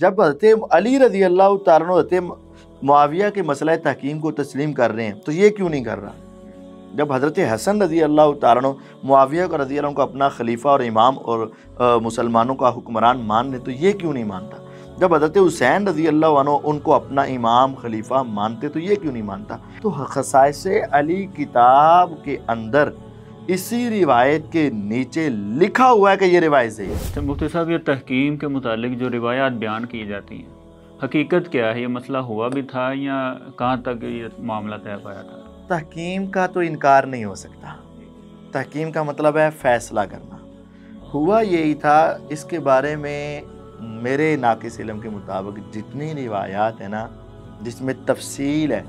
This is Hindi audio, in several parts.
जब हजरत अली रजी अल्लाह तारन हजरत मुआविया के मसला तहकीम को तस्लीम कर रहे हैं तो ये क्यों नहीं कर रहा जब हज़रत हसन रजी अल्लाह तारन मुआविया का रजी को अपना खलीफा और इमाम और मुसलमानों का हुक्मरान मान रहे तो ये क्यों नहीं मानता जब हज़रत हुसैन रजी अल्लाह उनको अपना इमाम खलीफा मानते तो ये क्यों नहीं मानता तो खसाइस अली किताब के अंदर इसी रिवायत के नीचे लिखा हुआ है कि ये रिवायत सही है अच्छा, मुफ्ती साहब ये तहकीम के मुतालिक जो रिवायात बयान की जाती हैं हकीकत क्या है ये मसला हुआ भी था या कहाँ तक ये मामला तय पाया था तहकीम का तो इनकार नहीं हो सकता तहकीम का मतलब है फ़ैसला करना हुआ यही था इसके बारे में मेरे नाकिस इलम के मुताबिक जितनी रिवायात है ना जिसमें तफसील है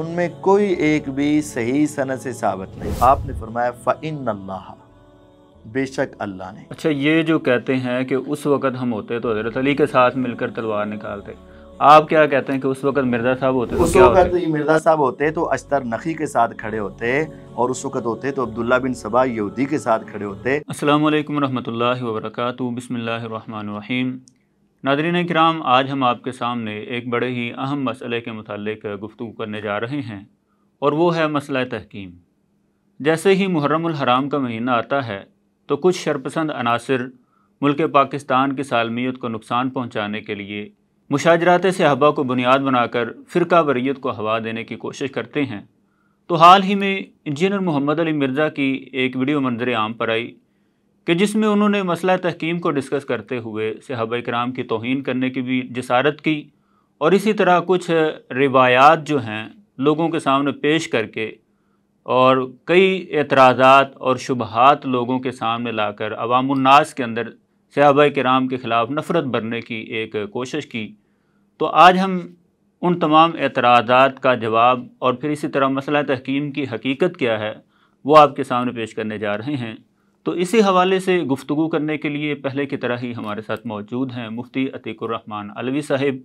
उनमें कोई एक भी सही सनत से साबित नहीं आपने फरमाया फ़िन अल्लाह बेशक अल्लाह ने अच्छा ये जो कहते हैं कि उस वक़्त हम होते तो हजरत अली के साथ मिलकर तलवार निकालते आप क्या कहते हैं कि उस वक़्त मिर्जा साहब होते उस वक़्त तो मिर्जा साहब होते तो, तो अस्तर नखी के साथ खड़े होते और उस वक़्त होते तो अब्दुल्ला बिन सबा यहूदी के साथ खड़े होते असलम वरहमल वर्क बसमिल्लर नादरीन कराम आज हम आपके सामने एक बड़े ही अहम मसले के मतलब गुफ्तु करने जा रहे हैं और वो है मसला तहकीम जैसे ही मुहर्रम हराम का महीना आता है तो कुछ शरपसंद अनासर मुल्क पाकिस्तान की सालमियत को नुकसान पहुँचाने के लिए मुशाजरात सहबा को बुनियाद बनाकर फ़िरका वरीत को हवा देने की कोशिश करते हैं तो हाल ही में इंजीनियर मोहम्मद अली मिर्ज़ा की एक वीडियो मंजर आम पर आई कि जिसमें उन्होंने मसला तहकीम को डिस्कस करते हुए सहाबा कराम की तोहन करने की भी जसारत की और इसी तरह कुछ रिवायात जो हैं लोगों के सामने पेश करके और कई एतराज़ात और शुबहत लोगों के सामने लाकर अवामनास के अंदर सहाबा कराम के ख़िलाफ़ नफ़रत भरने की एक कोशिश की तो आज हम उन तमाम एतराज़ात का जवाब और फिर इसी तरह मसला तहकीम की हकीकत क्या है वो आपके सामने पेश करने जा रहे हैं तो इसी हवाले से गुफ्तु करने के लिए पहले की तरह ही हमारे साथ मौजूद हैं मुफ्ती अतीकुररहमान अलवी साहिब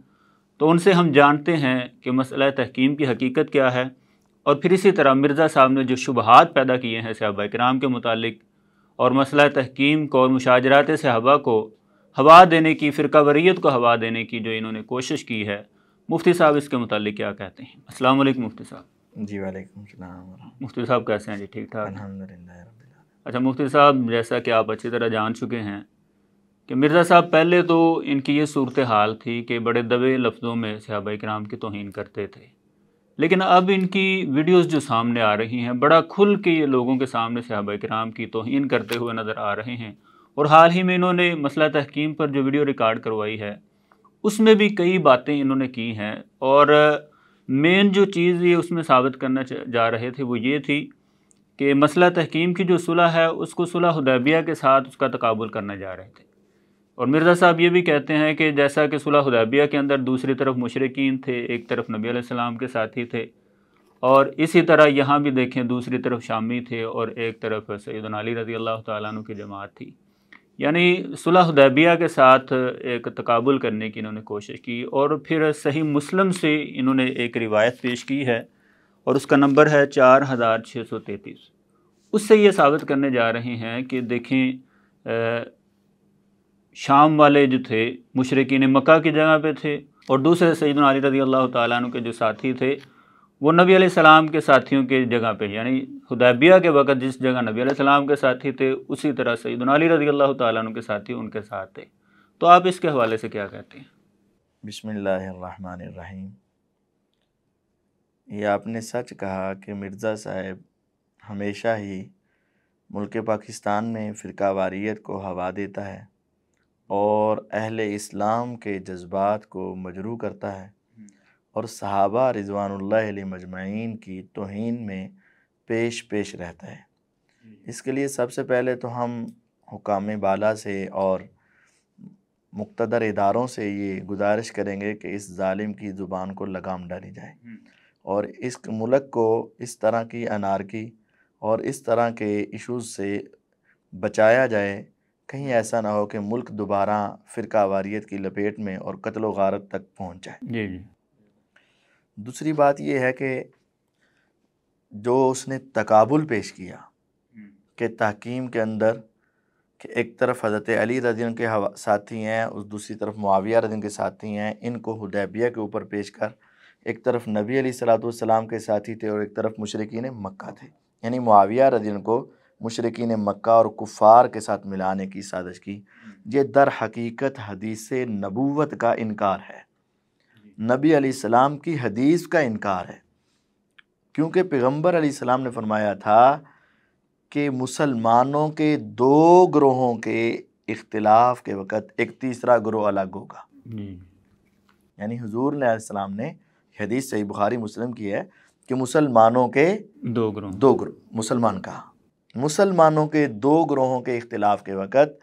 तो उनसे हम जानते हैं कि मसला तहकीम की हकीकत क्या है और फिर इसी तरह मिर्ज़ा साहब ने जो शुबहत पैदा किए हैं सहाबा कराम के मुतालिक और मसला तहकीम को और मुशाजरात सहाबा को हवा देने की फ़िरकावरीत को हवा देने की जो इन्होंने कोशिश की है मुफ्ती साहब इसके मुतालिक क्या कहते हैं असल मुफ्ती साहब जी वाईक मुफ्ती साहब कैसे हैं जी ठीक ठाक अलहमदिल्ला अच्छा मुफ्ती साहब जैसा कि आप अच्छी तरह जान चुके हैं कि मिर्ज़ा साहब पहले तो इनकी ये सूरत हाल थी कि बड़े दबे लफ्ज़ों में सहाबा कराम की तोहन करते थे लेकिन अब इनकी वीडियोस जो सामने आ रही हैं बड़ा खुल के ये लोगों के सामने सहाबा कराम की तोहन करते हुए नज़र आ रहे हैं और हाल ही में इन्होंने मसला तहकीम पर जो वीडियो रिकॉर्ड करवाई है उसमें भी कई बातें इन्होंने की हैं और मेन जो चीज़ ये उसमें साबित करना जा रहे थे वो ये थी कि मसला तहकीम की जो सुलह है उसको सुलह हदैबिया के साथ उसका तकबुल करने जा रहे थे और मिर्ज़ा साहब ये भी कहते हैं कि जैसा कि सुलह हदैबिया के अंदर दूसरी तरफ मुशरकिन थे एक तरफ नबी आसमाम के साथी थे और इसी तरह यहाँ भी देखें दूसरी तरफ शामी थे और एक तरफ सैदन अली रज़ी अल्लाह तु की जमात थी यानी सुलह हदैबिया के साथ एक तकबुल करने की इन्होंने कोशिश की और फिर सही मुस्लिम से इन्होंने एक रिवायत पेश की है और उसका नंबर है चार हज़ार छः सौ तैंतीस उससे ये साबित करने जा रहे हैं कि देखें आ, शाम वाले जो थे मशरकिन मक्का की जगह पे थे और दूसरे सईद अली रजी अल्लाह तु के जो साथी थे वो नबी आसमाम के साथियों के जगह पे यानी हदैबिया के वक़्त जिस जगह नबी आसमाम के साथी थे उसी तरह सईद अली रजी अल्लाह तु के साथी उनके साथ थे तो आप इसके हवाले से क्या कहते हैं बिसमीम ये आपने सच कहा कि मिर्ज़ा साहब हमेशा ही मुल्क पाकिस्तान में फ़िरका वारीत को हवा देता है और अहल इस्लाम के जज्बात को मजरू करता है और सहाबा रिजवानल मजमाइन की तोहन में पेश पेश रहता है इसके लिए सबसे पहले तो हम हुकाम बाला से और मुक्तदर इदारों से ये गुजारिश करेंगे कि इस ालिम की ज़ुबान को लगाम डाली जाए और इस मुल्क को इस तरह की अनारकी और इस तरह के इश्यूज़ से बचाया जाए कहीं ऐसा ना हो कि मुल्क दोबारा फ़िरका वारियत की लपेट में और कत्ल गारत तक पहुँच जाए जी जी दूसरी बात यह है कि जो उसने तकाबुल पेश किया हम्म। कि तहकीम के अंदर कि एक तरफ हज़रत अली रजन के साथी हैं उस दूसरी तरफ मुआविया रजन के साथी हैं इनको हुदैबिया के ऊपर पेश कर एक तरफ नबी सलाम के साथी थे और एक तरफ मशरकिन मक्का थे यानी मुआविया रजिन को मशरकिन मक्का और कुफ़ार के साथ मिलाने की साजिश की ये दर हकीकत हदीस नबूत का इनकार है नबी सलाम की हदीस का इनकार है क्योंकि पैगम्बर सलाम ने फरमाया था कि मुसलमानों के दो ग्रोहों के अख्तिलाफ़ के वक़्त एक तीसरा ग्रोह अलग होगा यानी हजूर सलाम ने हदीस सही बुखारी मुस्लिम की है कि मुसलमानों के दो ग्रोह दो ग्रोह मुसलमान कहा मुसलमानों के दो ग्रोहों के इख्तलाफ के वक़्त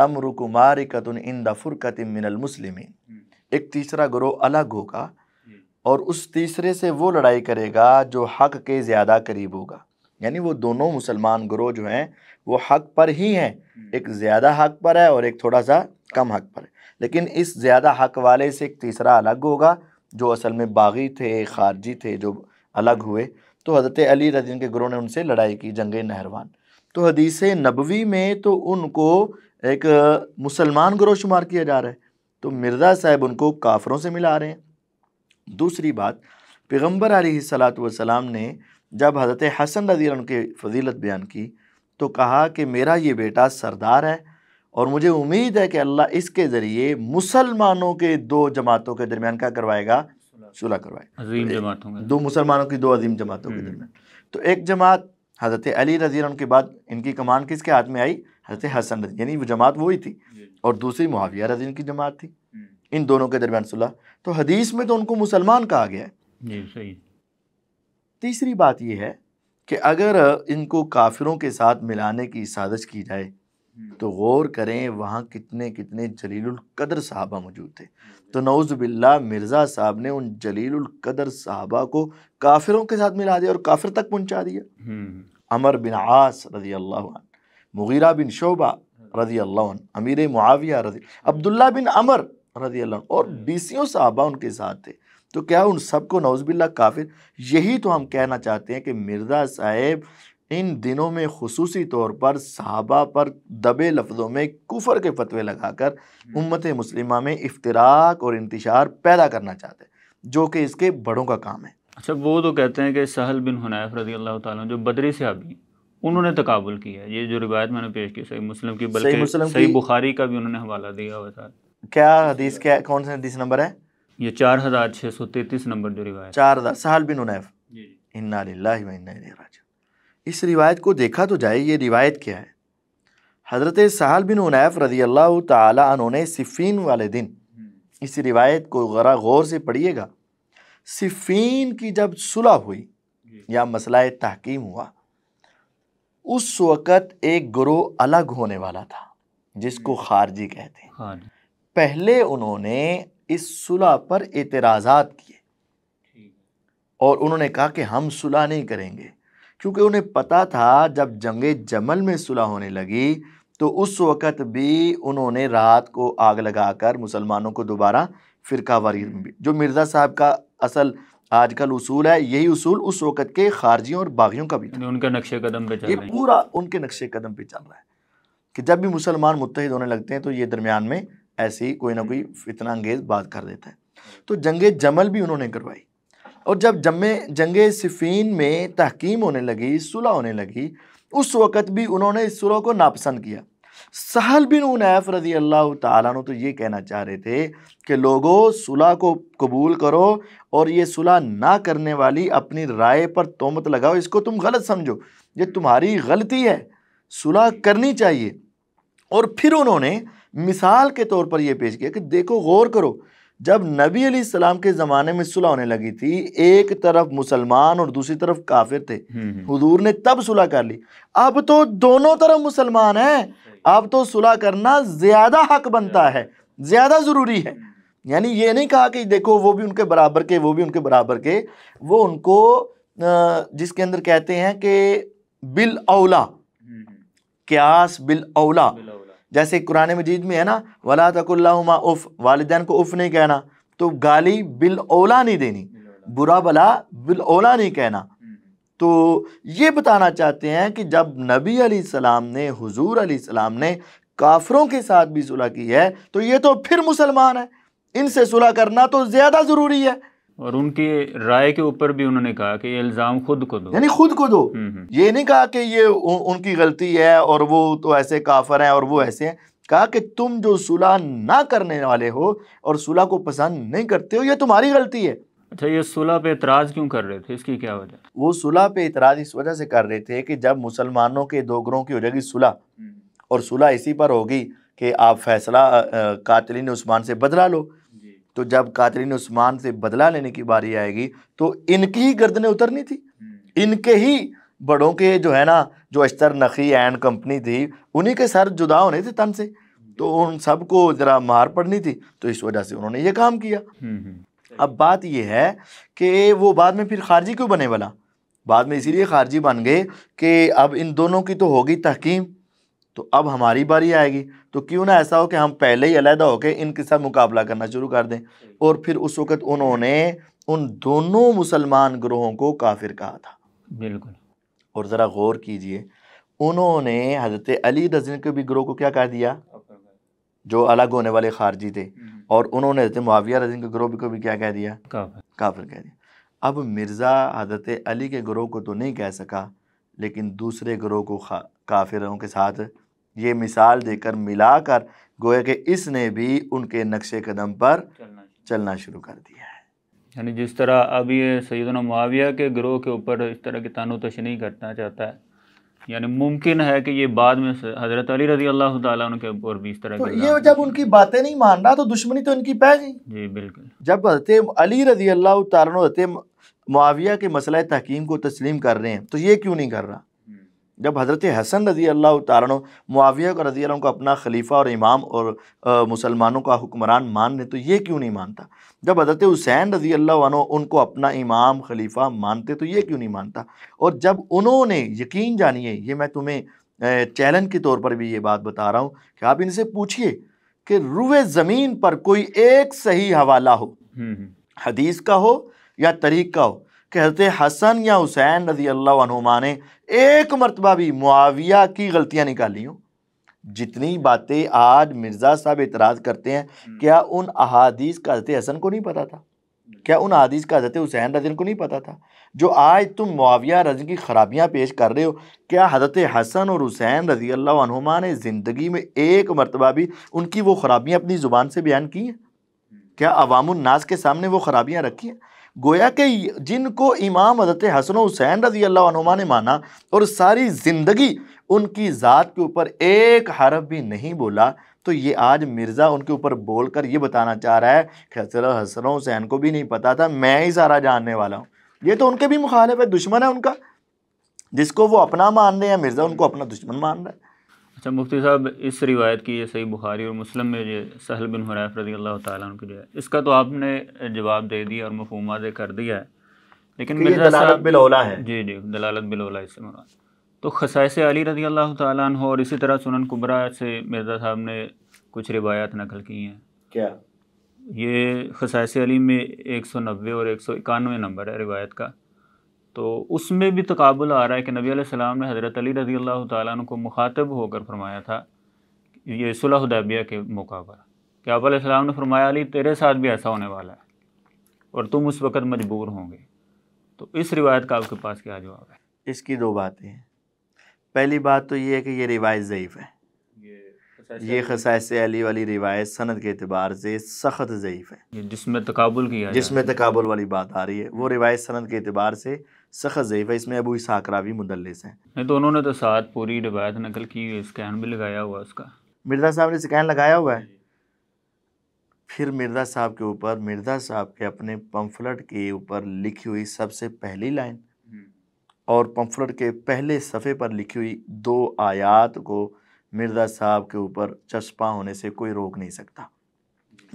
तम मारिकतन इंदा फ़ुरकत मिनलमसलिम हम्म। एक तीसरा ग्रोह अलग होगा हम्म। और उस तीसरे से वो लड़ाई करेगा जो हक के ज़्यादा करीब होगा यानी वो दोनों मुसलमान ग्रोह जो हैं वो हक पर ही हैं हम्म। एक ज़्यादा हक पर है और एक थोड़ा सा कम हक पर है लेकिन इस ज़्यादा हक वाले से एक तीसरा अलग होगा जो असल में बागी थे खारजी थे जो अलग हुए तो हज़रत अली रजीन के गुरु ने उनसे लड़ाई की जंग नहरवान तो हदीस नबवी में तो उनको एक मुसलमान ग्रोह शुमार किया जा रहा है तो मिर्ज़ा साहब उनको काफरों से मिला रहे हैं दूसरी बात पैगम्बर सलात वसलाम ने जब हज़रत हसन रजी उनकी फजीलत बयान की तो कहा कि मेरा ये बेटा सरदार है और मुझे उम्मीद है कि अल्लाह इसके ज़रिए मुसलमानों के दो जमातों के दरमियान क्या करवाएगा सुलह करवाएगा तो दो मुसलमानों की दो अजीम जमातों के हम्म। दरमियान तो एक जमात हज़रत अली रजी के बाद इनकी कमान किसके हाथ में आई हज़रत हसन रजी यानी वो जमात वही थी और दूसरी मुआविया रजी की जमात थी हम्म। इन दोनों के दरमियान सुलह तो हदीस में तो उनको मुसलमान कहा गया है तीसरी बात यह है कि अगर इनको काफिरों के साथ मिलाने की साजिश की जाए हम्म। तो गौर करें वहाँ कितने कितने जलील कदर साहबा मौजूद थे हम्म, तो नौज़बिल्ला मिर्ज़ा साहब ने उन जलील कदर साहबा को काफिरों के साथ मिला दिया और काफिर तक पहुँचा दिया हम्म। अमर बिन आस रजी अल्लाह मुगीरा बिन शोबा रजी अल्लाह अमीर मुआविया रजी अब्दुल्ला बिन अमर रजी अल्लाह और बीसियों साहबा उनके साथ थे तो क्या उन सबको नौजबिल्ला काफिर यही तो हम कहना चाहते हैं कि मिर्ज़ा साहेब इन दिनों में खसूस तौर पर सहाबा पर दबे लफ्ज़ों में कुफर के फतवे लगाकर हम्म। उम्मत मुस्लिमा में इफ्तराक और इंतशार पैदा करना चाहते हैं जो कि इसके बड़ों का काम है अच्छा वो तो कहते हैं कि सहल बिन हनायफ रजी अल्लाह ताला जो बदरी से सहाबी उन्होंने तकबुल किया है ये जो रिवायत मैंने पेश की सही मुस्लिम की बल्कि सही, मुस्लिम सही की... बुखारी का भी उन्होंने हवाला दिया हुआ था क्या हदीस क्या कौन सा हदीस नंबर है ये चार हज़ार छः सौ तैंतीस नंबर जो रिवायत चार हज़ार सहल बिन हनैफ इन्ना इस रिवायत को देखा तो जाए ये रिवायत क्या है हज़रत साहल बिन उनैफ रज़ी अल्लाह तु सिफ़ीन वाले दिन हम्म। इस रिवायत को गरा गौर से पढ़िएगा सिफ़ीन की जब सुलह हुई या मसला तहकीम हुआ उस वक़्त एक ग्रोह अलग होने वाला था जिसको हम्म। खारजी कहते हैं पहले उन्होंने इस सुलह पर एतराज़ात किए और उन्होंने कहा कि हम सुलह नहीं करेंगे क्योंकि उन्हें पता था जब जंग जमल में सुलह होने लगी तो उस वक़्त भी उन्होंने रात को आग लगाकर मुसलमानों को दोबारा फ़िरका वारी जो मिर्ज़ा साहब का असल आजकल उसूल है यही उसूल उस वक़्त के खारजियों और बागियों का भी था उनका नक्शे कदम पे चल ये पूरा उनके नक्शे कदम पे चल रहा है कि जब भी मुसलमान मुतहद होने लगते हैं तो ये दरमियान में ऐसी कोई ना हम्म। कोई फितना अंगेज बात कर देता है तो जंग जमल भी उन्होंने करवाई और जब जमे जंग सिफीन में तहकीम होने लगी सुलह होने लगी उस वक़्त भी उन्होंने इस सुलह को नापसंद किया सहल बिन उनैफ रजी अल्लाह तु तो ये कहना चाह रहे थे कि लोगों सुलह को कबूल करो और ये सुलह ना करने वाली अपनी राय पर तोमत लगाओ इसको तुम गलत समझो ये तुम्हारी गलती है सुलह करनी चाहिए और फिर उन्होंने मिसाल के तौर पर यह पेश किया कि देखो गौर करो जब नबी अली सलाम के ज़माने में सुलह होने लगी थी एक तरफ मुसलमान और दूसरी तरफ काफिर थे हम्म, हम्म। हुजूर ने तब सुलह कर ली अब तो दोनों तरफ मुसलमान हैं अब तो सुलह करना ज़्यादा हक बनता है ज़्यादा ज़रूरी है यानी ये नहीं कहा कि देखो वो भी उनके बराबर के वो भी उनके बराबर के वो उनको जिसके अंदर कहते हैं कि बिल अवला हम्म, क्यास बिल अवला जैसे कुरान मजीद में है ना वला तकुल्लाहुमा उफ़ वालदान को उफ़ नहीं कहना तो गाली बिल ओला नहीं देनी बुरा भला बिल ओला नहीं कहना तो ये बताना चाहते हैं कि जब नबी अली सलाम ने हुजूर अली सलाम ने काफरों के साथ भी सुलह की है तो ये तो फिर मुसलमान है इनसे सुलह करना तो ज़्यादा ज़रूरी है और उनकी राय के ऊपर भी उन्होंने कहा कि ये इल्ज़ाम खुद को दो यानी खुद को दो हम्म, हम्म। ये नहीं कहा कि ये उनकी गलती है और वो तो ऐसे काफर हैं और वो ऐसे हैं कहा कि तुम जो सुलह ना करने वाले हो और सुलह को पसंद नहीं करते हो ये तुम्हारी गलती है अच्छा ये सुलह पे इतराज़ क्यों कर रहे थे इसकी क्या वजह वो सुलह पे इतराज़ इस वजह से कर रहे थे कि जब मुसलमानों के दो ग्रोह की हो जाएगी सुलह हम्म। और सुलह इसी पर होगी कि आप फैसला कातलिन उस्मान से बदला लो तो जब कातरीन उस्मान से बदला लेने की बारी आएगी तो इनकी ही गर्दने उतरनी थी हम्म। इनके ही बड़ों के जो है ना जो अस्तर नखी एंड कंपनी थी उन्हीं के सर जुदा होने थे तन से तो उन सबको ज़रा मार पड़नी थी तो इस वजह से उन्होंने ये काम किया हम्म, हम्म। अब बात यह है कि वो बाद में फिर खारजी क्यों बने वाला बाद में इसीलिए खारजी बन गए कि अब इन दोनों की तो होगी तहकीम तो अब हमारी बारी आएगी तो क्यों ना ऐसा हो कि हम पहले ही अलहदा होकर इनके साथ मुकाबला करना शुरू कर दें और फिर उस वक़्त उन्होंने उन दोनों मुसलमान ग्रोहों को काफिर कहा था बिल्कुल और ज़रा गौर कीजिए उन्होंने हज़रत अली दजन के भी ग्रोह को क्या कह दिया जो अलग होने वाले खारजी थे हम्म। और उन्होंने हज़रत मुआविया रजन के ग्रोह को भी क्या कह दिया काफिर काफिर कह दिया अब मिर्ज़ा हज़रत अली के ग्रोह को तो नहीं कह सका लेकिन दूसरे ग्रोह को काफिरों के साथ ये मिसाल देकर मिलाकर गोया कि इसने भी उनके नक्शे कदम पर चलना शुरू कर दिया है यानी जिस तरह अब ये सैदना माविया के ग्रोह के ऊपर इस तरह की तानो तशनी करना चाहता है यानी मुमकिन है कि ये बाद में हजरत अली रजी अल्लाह उनके ऊपर भी इस तरह तो ये जब उनकी बातें नहीं मान रहा तो दुश्मनी तो इनकी पै गई जी बिल्कुल जब हजरत अली रजी अल्लाह हजरत मुआविया के मसला तहकीम को तस्लीम कर रहे हैं तो ये क्यों नहीं कर रहा जब हज़रत हसन रज़ी अल्लाह तारण मुआविया का रज़ी को अपना खलीफा और इमाम और मुसलमानों का हुक्मरान मानने तो ये क्यों नहीं मानता जब हज़रत हुसैन रज़ी अल्लाह उनको अपना इमाम खलीफा मानते तो ये क्यों नहीं मानता और जब उन्होंने यकीन जानिए ये मैं तुम्हें चैलेंज के तौर पर भी ये बात बता रहा हूँ कि आप इनसे पूछिए कि रुए ज़मीन पर कोई एक सही हवाला हो हम्म, हम्म। हदीस का हो या तरीक़ का हो कहते हसन या हुसैन रजी अल्लाहुमा ने एक मरतबा भी मुआविया की गलतियाँ निकाली हूँ जितनी बातें आज मिर्ज़ा साहब इतराज़ करते हैं हम्म। क्या उन अहादीस का हजरत हसन को नहीं पता था क्या उन अदीस का हजरत हुसैन रजन को नहीं पता था जो आज तुम मुआविया रजन की खराबियाँ पेश कर रहे हो क्या हजरत हसन और हुसैन रजी अल्लाहुमा ने ज़िंदगी में एक मरतबा भी उनकी वो खराबियाँ अपनी ज़ुबान से बयान की हैं हम्म। क्या अवामनास के सामने वो खराबियाँ रखी हैं गोया कि जिनको इमाम हजरत हसन हुसैन रजी अल्लाह ने माना और सारी ज़िंदगी उनकी ज़ात के ऊपर एक हरफ भी नहीं बोला तो ये आज मिर्ज़ा उनके ऊपर बोल कर ये बताना चाह रहा है कि हसन हसन हुसैन को भी नहीं पता था मैं ही सारा जानने वाला हूँ ये तो उनके भी मुखालिफ है दुश्मन है उनका जिसको वो अपना मान रहे हैं मिर्ज़ा उनको अपना दुश्मन मान रहा है अच्छा मुफ्ती साहब इस रिवायत की ये सही बुखारी और मुस्लिम में ये सहल बिन हुरैफ रजी अल्लाह तुम की जो है इसका तो आपने जवाब दे दिया और मफहूम वादे कर दिया है लेकिन दलालत बिलौला है जी जी दलालत बिलौला इससे मुराद तो खसाइस अली रजी अल्लाह तुम और इसी तरह सुनन कुबरा से मिर्ज़ा साहब ने कुछ रिवायात नकल की हैं क्या ये खसाइस अली में एक सौ नब्बे और एक सौ इक्यानवे नंबर है रिवायत का तो उसमें भी तकबुल आ रहा है कि नबी सलाम ने हज़रत अली रज़ी अल्लाह तु को मुखातब होकर फरमाया था ये सुलहदैबिया के मौका पर कि आप ने फरमाया अली तेरे साथ भी ऐसा होने वाला है और तुम उस वक़्त मजबूर होंगे तो इस रिवायत का आपके पास क्या जवाब है इसकी दो बातें हैं पहली बात तो ये है कि ये रिवायत ज़यीफ़ है ये खसास अली वाली रिवायत सनत के अतबार से सख्त ज़यीफ़ है जिसमें तकबुल की जिसमें तकबुल वाली बात आ रही है वो रिवायत सनत के अतबार से सख्त ज़यीफ़ है इसमें अबू इसकरावी मुदलिस हैं नहीं तो उन्होंने तो साथ पूरी रिवायत नकल की हुई स्कैन भी लगाया हुआ उसका मिर्जा साहब ने स्कैन लगाया हुआ है फिर मिर्जा साहब के ऊपर मिर्जा साहब के अपने पम्फलट के ऊपर लिखी हुई सबसे पहली लाइन हम्म। और पम्फलट के पहले सफ़े पर लिखी हुई दो आयात को मिर्ज़ा साहब के ऊपर चस्पा होने से कोई रोक नहीं सकता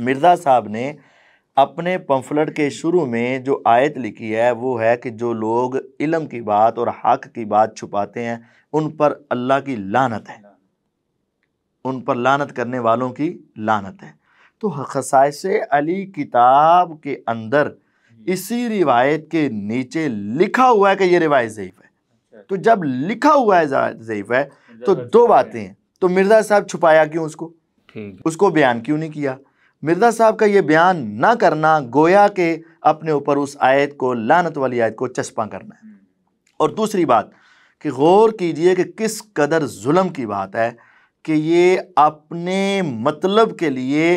मिर्ज़ा साहब ने अपने पम्फलट के शुरू में जो आयत लिखी है वो है कि जो लोग इलम की बात और हक की बात छुपाते हैं उन पर अल्लाह की लानत है उन पर लानत करने वालों की लानत है तो खसाइस अली किताब के अंदर इसी रिवायत के नीचे लिखा हुआ है कि ये रिवायत ज़यीफ़ है अच्छा, तो अच्छा। जब लिखा हुआ है ज़यीफ़ है तो दो बातें हैं तो मिर्जा साहब छुपाया क्यों उसको उसको बयान क्यों नहीं किया मिर्जा साहब का ये बयान ना करना गोया के अपने ऊपर उस आयत को लानत वाली आयत को चस्पा करना है और दूसरी बात कि गौर कीजिए कि किस कदर जुल्म की बात है कि ये अपने मतलब के लिए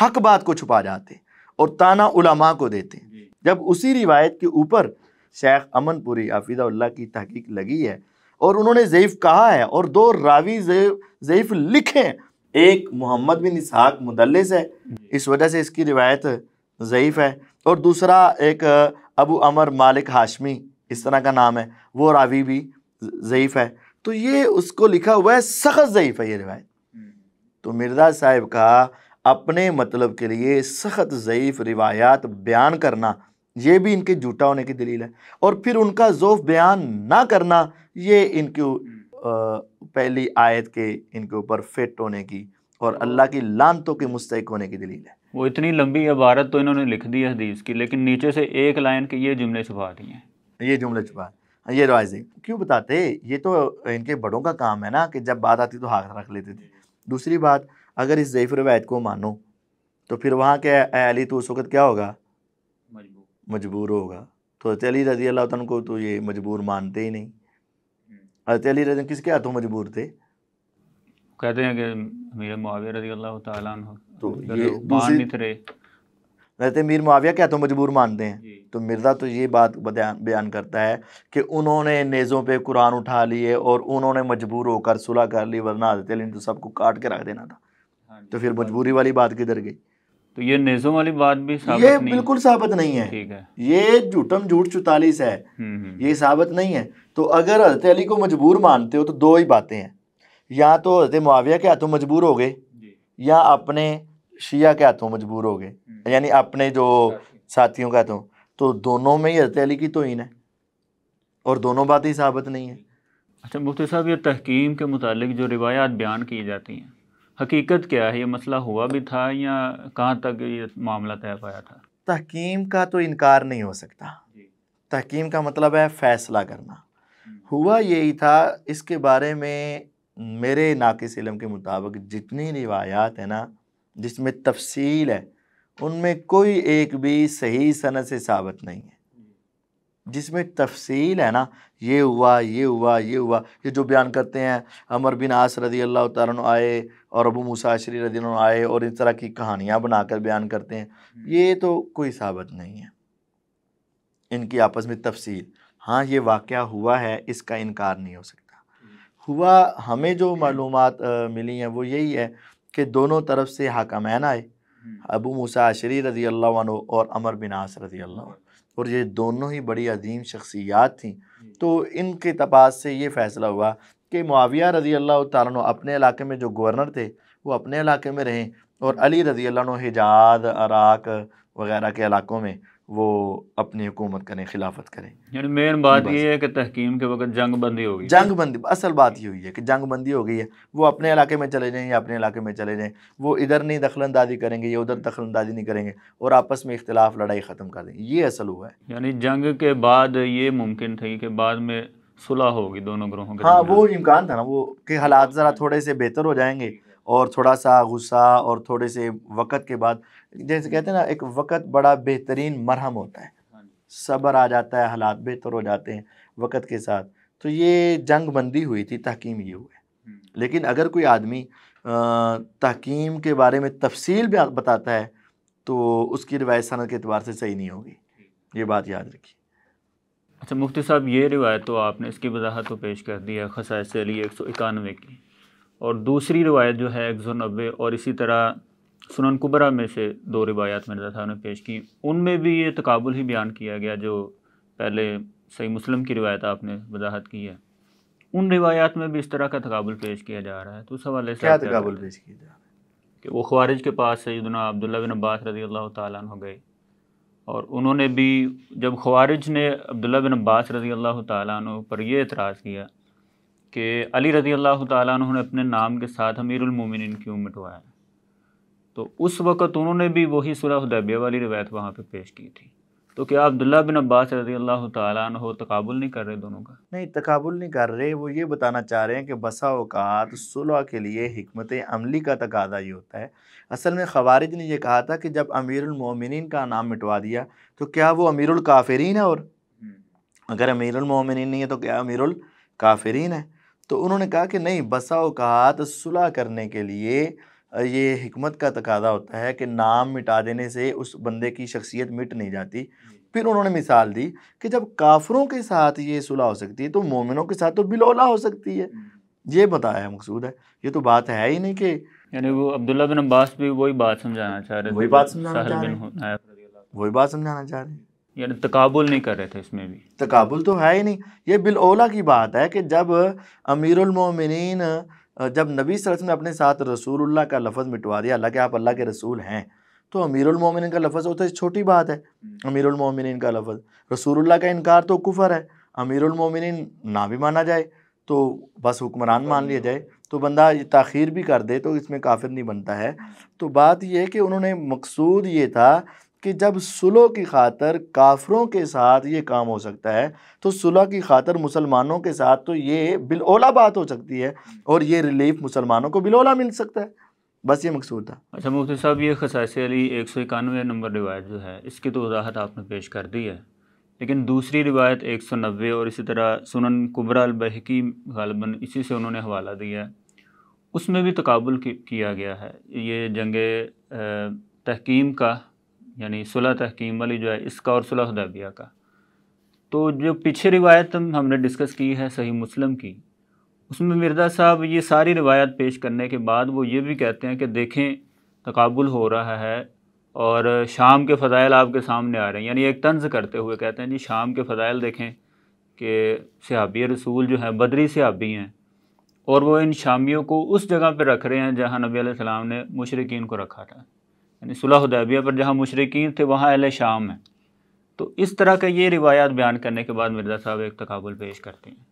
हक बात को छुपा जाते और ताना उलमा को देते जब उसी रिवायत के ऊपर शेख अमनपुरी हाफिज़ा की तहकीक लगी है और उन्होंने ज़ैफ़ कहा है और दो रावी ज़यीफ़ लिखे एक मोहम्मद बिन इसहाक मुदलस है इस वजह से इसकी रिवायत ज़यीफ़ है और दूसरा एक अबू अमर मालिक हाशमी इस तरह का नाम है वो रावी भी ज़यीफ़ है तो ये उसको लिखा हुआ है सख्त ज़यीफ़ है ये रिवायत तो मिर्ज़ा साहब का अपने मतलब के लिए सख्त ज़यीफ़ रिवायात बयान करना ये भी इनके झूठा होने की दलील है और फिर उनका जोफ बयान ना करना ये इनके हम्म। पहली आयत के इनके ऊपर फिट होने की और अल्लाह की लानतों के मुस्तक होने की दलील है वो इतनी लंबी इबारत तो इन्होंने लिख दी हदीस की लेकिन नीचे से एक लाइन के ये जुमले छुपा दिए हैं ये जुमले छुपा ये राजी क्यों बताते ये तो इनके बड़ों का काम है ना कि जब बात आती तो हाथ रख लेते थे दूसरी बात अगर इस ज़यफ़ रवायत को मानो तो फिर वहाँ के अली तो उस वक़्त क्या होगा मजबूर होगा तो हजरत अली रजी अल्लाह तन को तो ये मजबूर मानते ही नहीं हजरत हम्म। अली रजी किसके हाथों मजबूर थे कहते हैं कि मीर मुआविया रजी अल्लाह तो ये मानित रहे रहते मीर मुआविया क्या तो मजबूर मानते हैं तो मिर्ज़ा तो ये बात बयान करता है कि उन्होंने नेज़ों पे कुरान उठा लिए और उन्होंने मजबूर होकर सुलह कर ली वरना हजरत अली ने तो सबको काट के रख देना था हाँ तो फिर मजबूरी वाली बात किधर गई तो ये नेजों वाली बात भी साबत ये नहीं। बिल्कुल साबित नहीं है ठीक है ये झूठम झूठ चौतालीस है हम्म, हम्म। ये साबित नहीं है तो अगर हजरत अली को मजबूर मानते हो तो दो ही बातें हैं या तो हजरत मुआविया के हाथों मजबूर हो गए या अपने शिया के हाथों मजबूर हो गए हम्म। यानी अपने जो साथियों के हाथों तो दोनों में ही हजरत अली की तोहन है और दोनों बातें साबित नहीं है अच्छा मुफ्ती साहब ये तहकीम के मुतालिक जो रिवायात बयान की जाती हैं हकीकत क्या है ये मसला हुआ भी था या कहाँ तक ये मामला तय पाया था तहकीम का तो इनकार नहीं हो सकता तहकीम का मतलब है फ़ैसला करना हम्म। हुआ यही था इसके बारे में मेरे नाकिस इलम के मुताबिक जितनी रिवायात है ना जिसमें तफसील है उनमें कोई एक भी सही सनत से साबित नहीं है जिसमें तफसील है ना ये हुआ ये हुआ ये हुआ ये जो बयान करते हैं अमर बिन आस रदी अल्लाह तारन आए और अबू मुसाशरी रदी आए और इस तरह की कहानियाँ बनाकर बयान करते हैं हम्म। ये तो कोई साबित नहीं है इनकी आपस में तफसील हाँ ये वाक़ हुआ है इसका इनकार नहीं हो सकता हम्म। हुआ हमें जो हम्म। मालूम मिली हैं वो यही है कि दोनों तरफ से हाकमैन आए अबू मूसा आशरी रज़ी अल्लाह और अमर बिन आस रज़ी अल्लाह और ये दोनों ही बड़ी अजीम शख्सियात थीं तो इनके तपास से ये फ़ैसला हुआ कि मुआविया रज़ी अल्लाह तारा अपने इलाके में जो गवर्नर थे वो अपने इलाके में रहें और अली रज़ी अल्लाह हिजाज अराक वगैरह के इलाकों में वो अपनी हुकूमत करें खिलाफत करें यानी मेन बात ये है कि तहकीम के वक्त जंग बंदी हो गई जंग बंदी असल बात ये हुई है कि जंग बंदी हो गई है वो अपने इलाके में चले जाएँ या अपने इलाके में चले जाएँ वो इधर नहीं दखल अंदाजी करेंगे या उधर दखल अंदाजी नहीं करेंगे और आपस में इख्तलाफ लड़ाई ख़त्म कर देंगे ये असल हुआ है यानी जंग के बाद ये मुमकिन थी कि बाद में सुलह होगी दोनों ग्रोहों के हाँ वो इम्कान था ना वो कि हालात ज़रा थोड़े से बेहतर हो जाएंगे और थोड़ा सा गुस्सा और थोड़े से वक़्त के बाद जैसे कहते हैं ना एक वक़्त बड़ा बेहतरीन मरहम होता है हाँ सब्र आ जाता है हालात बेहतर हो जाते हैं वक़्त के साथ तो ये जंग बंदी हुई थी तहकीम ये हुआ हम्म। लेकिन अगर कोई आदमी तहकीम के बारे में तफसील भी बताता है तो उसकी रिवायत सनत के अतबार से सही नहीं होगी ये बात याद रखिए अच्छा मुफ्ती साहब ये रिवायत तो आपने इसकी वजाहत तो पेश कर दी है खसाइस अली एक सौ इक्यानवे की और दूसरी रिवायत जो है एक सौ नब्बे और इसी तरह सुनन कुबरा में से दो रिवायात मिर्जा साहब ने पेश की उनमें भी ये तकबुल ही बयान किया गया जो पहले सही मुस्लिम की रिवायत आपने वजाहत की है उन रिवायात में भी इस तरह का तकबुल पेश किया जा रहा है तो उस हवाले से कि वो ख्वारिज के पास सैदना अब्दुल्ला बिन अब्बास रजी अल्लाह तन हो गए और उन्होंने भी जब ख्वारिज ने अब्दुल्ला बिन अब्बास रजी अल्लाह तु पर यह एतराज़ किया कि अली रजी अल्लाह तुमने ने अपने नाम के साथ अमीरमिन क्यों मिटवाया तो उस वक़्त उन्होंने भी वही सुलह उदैबे वाली रवायत वहाँ पर पेश की थी तो क्या अब्दुल्ला बिन अब्बास रजी अल्लाह हो तकबुल नहीं कर रहे दोनों का नहीं तकबुल नहीं कर रहे वो ये बताना चाह रहे हैं कि बसा अवकात सुलह के लिए हमत अमली का तकाजा ही होता है असल में खवारिज ने यह कहा था कि जब अमीरमिन का नाम मिटवा दिया तो क्या वो अमीरकाफरीन है और हम्म। अगर अमीरमिन नहीं है तो क्या अमीरकाफरीन है तो उन्होंने कहा कि नहीं बसा अवकात सुलह करने के लिए ये हमत का तकादा होता है कि नाम मिटा देने से उस बंदे की शख्सियत मिट नहीं जाती फिर उन्होंने मिसाल दी कि जब काफरों के साथ ये सुलह हो सकती है तो मोमिनों के साथ तो बिलौला हो सकती है हम्म। ये बताया मकसूद है ये तो बात है ही नहीं कि यानी वो अब्दुल्ला बिन अब्बास भी वही बात समझाना चाह रहे वही बात समझाना चाह रहे वही बात समझाना चाह रहे यानी तकबुल नहीं कर रहे थे इसमें भी तकबुल तो है ही नहीं ये बिलओला की बात है कि जब अमीरमिन जब नबी वसल्लम ने अपने साथ रसूलुल्लाह का लफ्ज़ मिटवा दिया अल्लाह के आप अल्लाह के रसूल हैं तो अमीरमिन का लफ्ज़ होता है छोटी बात है हम्म। अमीरमिन का लफ्ज़ रसूलुल्लाह का इनकार तो कुफर है अमीरमिन ना भी माना जाए तो बस हुक्मरान मान लिया जाए तो बंदा ये ताखीर भी कर दे तो इसमें काफिर नहीं बनता है हाँ। तो बात यह है कि उन्होंने मकसूद ये था कि जब सुलह की खातर काफरों के साथ ये काम हो सकता है तो सुलह की खातर मुसलमानों के साथ तो ये बिलओला बात हो सकती है और ये रिलीफ मुसलमानों को बिलोला मिल सकता है बस ये मकसूद था अच्छा मुफ्ती साहब ये खसास अली एक सौ इक्यानवे नंबर रिवायत जो है इसकी तो वजाहत आपने पेश कर दी है लेकिन दूसरी रिवायत एक सौ नब्बे और इसी तरह सुनन कुबरा अलबहकी गालबन इसी से उन्होंने हवाला दिया है उसमें भी तकबुल किया गया है ये जंग तहकीम का यानी सुलह तहकीम वाली जो है इसका और सुलह हदैबिया का तो जो पीछे रिवायत हमने डिस्कस की है सही मुस्लिम की उसमें मिर्ज़ा साहब ये सारी रिवायत पेश करने के बाद वो ये भी कहते हैं कि देखें तकबुल हो रहा है और शाम के फ़ज़ाइल आपके सामने आ रहे हैं यानी एक तंज करते हुए कहते हैं जी शाम के फ़ज़ाइल देखें कि सहाबी रसूल जो हैं बदरी सहाबी हैं और वो इन शामियों को उस जगह पर रख रहे हैं जहाँ नबी सलाम ने मुशरकिन को रखा था यानी उदैबिया पर जहाँ मुशरकिन थे वहाँ अहल शाम है तो इस तरह का ये रिवायात बयान करने के बाद मिर्ज़ा साहब एक तकबुल पेश करते हैं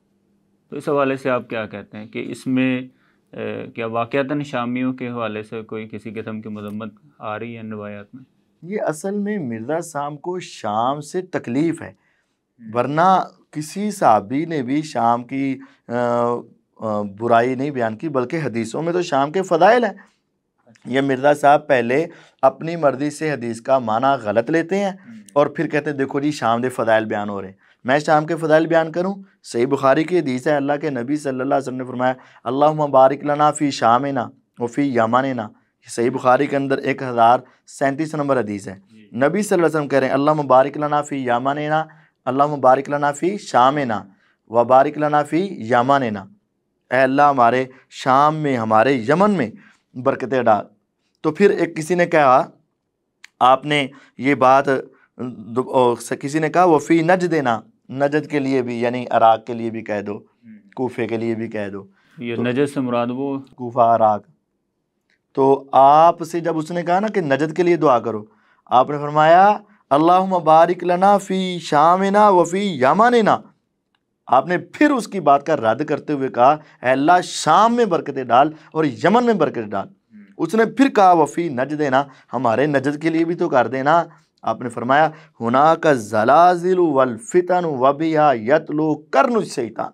तो इस हवाले से आप क्या कहते हैं कि इसमें क्या वाक़ता शामियों के हवाले से कोई किसी किस्म की मजम्मत आ रही है रवायात में ये असल में मिर्ज़ा साहब को शाम से तकलीफ़ है हम्म। वरना किसी साहबी ने भी शाम की आ, आ, बुराई नहीं बयान की बल्कि हदीसों में तो शाम के फ़ायल हैं ये मिर्ज़ा साहब पहले अपनी मर्ज़ी से हदीस का माना गलत लेते हैं हम्म। और फिर कहते हैं देखो जी शाम के फ़दाइल बयान हो रहे हैं मैं शाम के फ़दाइल बयान करूँ सही बुखारी की हदीस है अल्लाह के नबी सल्लल्लाहु अलैहि वसल्लम ने फरमाया अल्लाह मुबारक लना फ़ी शाम ना वफ़ी यामान ना सही बुखारी के अंदर एक हज़ार सैंतीस नंबर हदीस है नबी सल्लल्लाहु अलैहि वसल्लम कह रहे हैं अल्लाह मुबारक लना फ़ी यामान ना अल्लाह मुबारक लना फ़ी शाम ना वबारक लना फ़ी यामान ना अल्लाह हमारे शाम में हमारे यमन में बरकतें डाल तो फिर एक किसी ने कहा आपने ये बात किसी ने कहा वफ़ी नज देना नजद के लिए भी यानी अराक के लिए भी कह दो हम्म। कोफे के लिए भी कह दो ये तो, नजद से मुराद वो कोफा अराक तो आपसे जब उसने कहा ना कि नजद के लिए दुआ करो आपने फरमाया अल्लाह बारिक लना फ़ी शामना वफ़ी यामाना आपने फिर उसकी बात का रद्द करते हुए कहा अल्लाह शाम में बरकतें डाल और यमन में बरकतें डाल उसने फिर कहा वफ़ी नज देना हमारे नजद के लिए भी तो कर देना आपने फरमाया हुना का जलाजिल वलफितन वबिया यतलो करन शैतान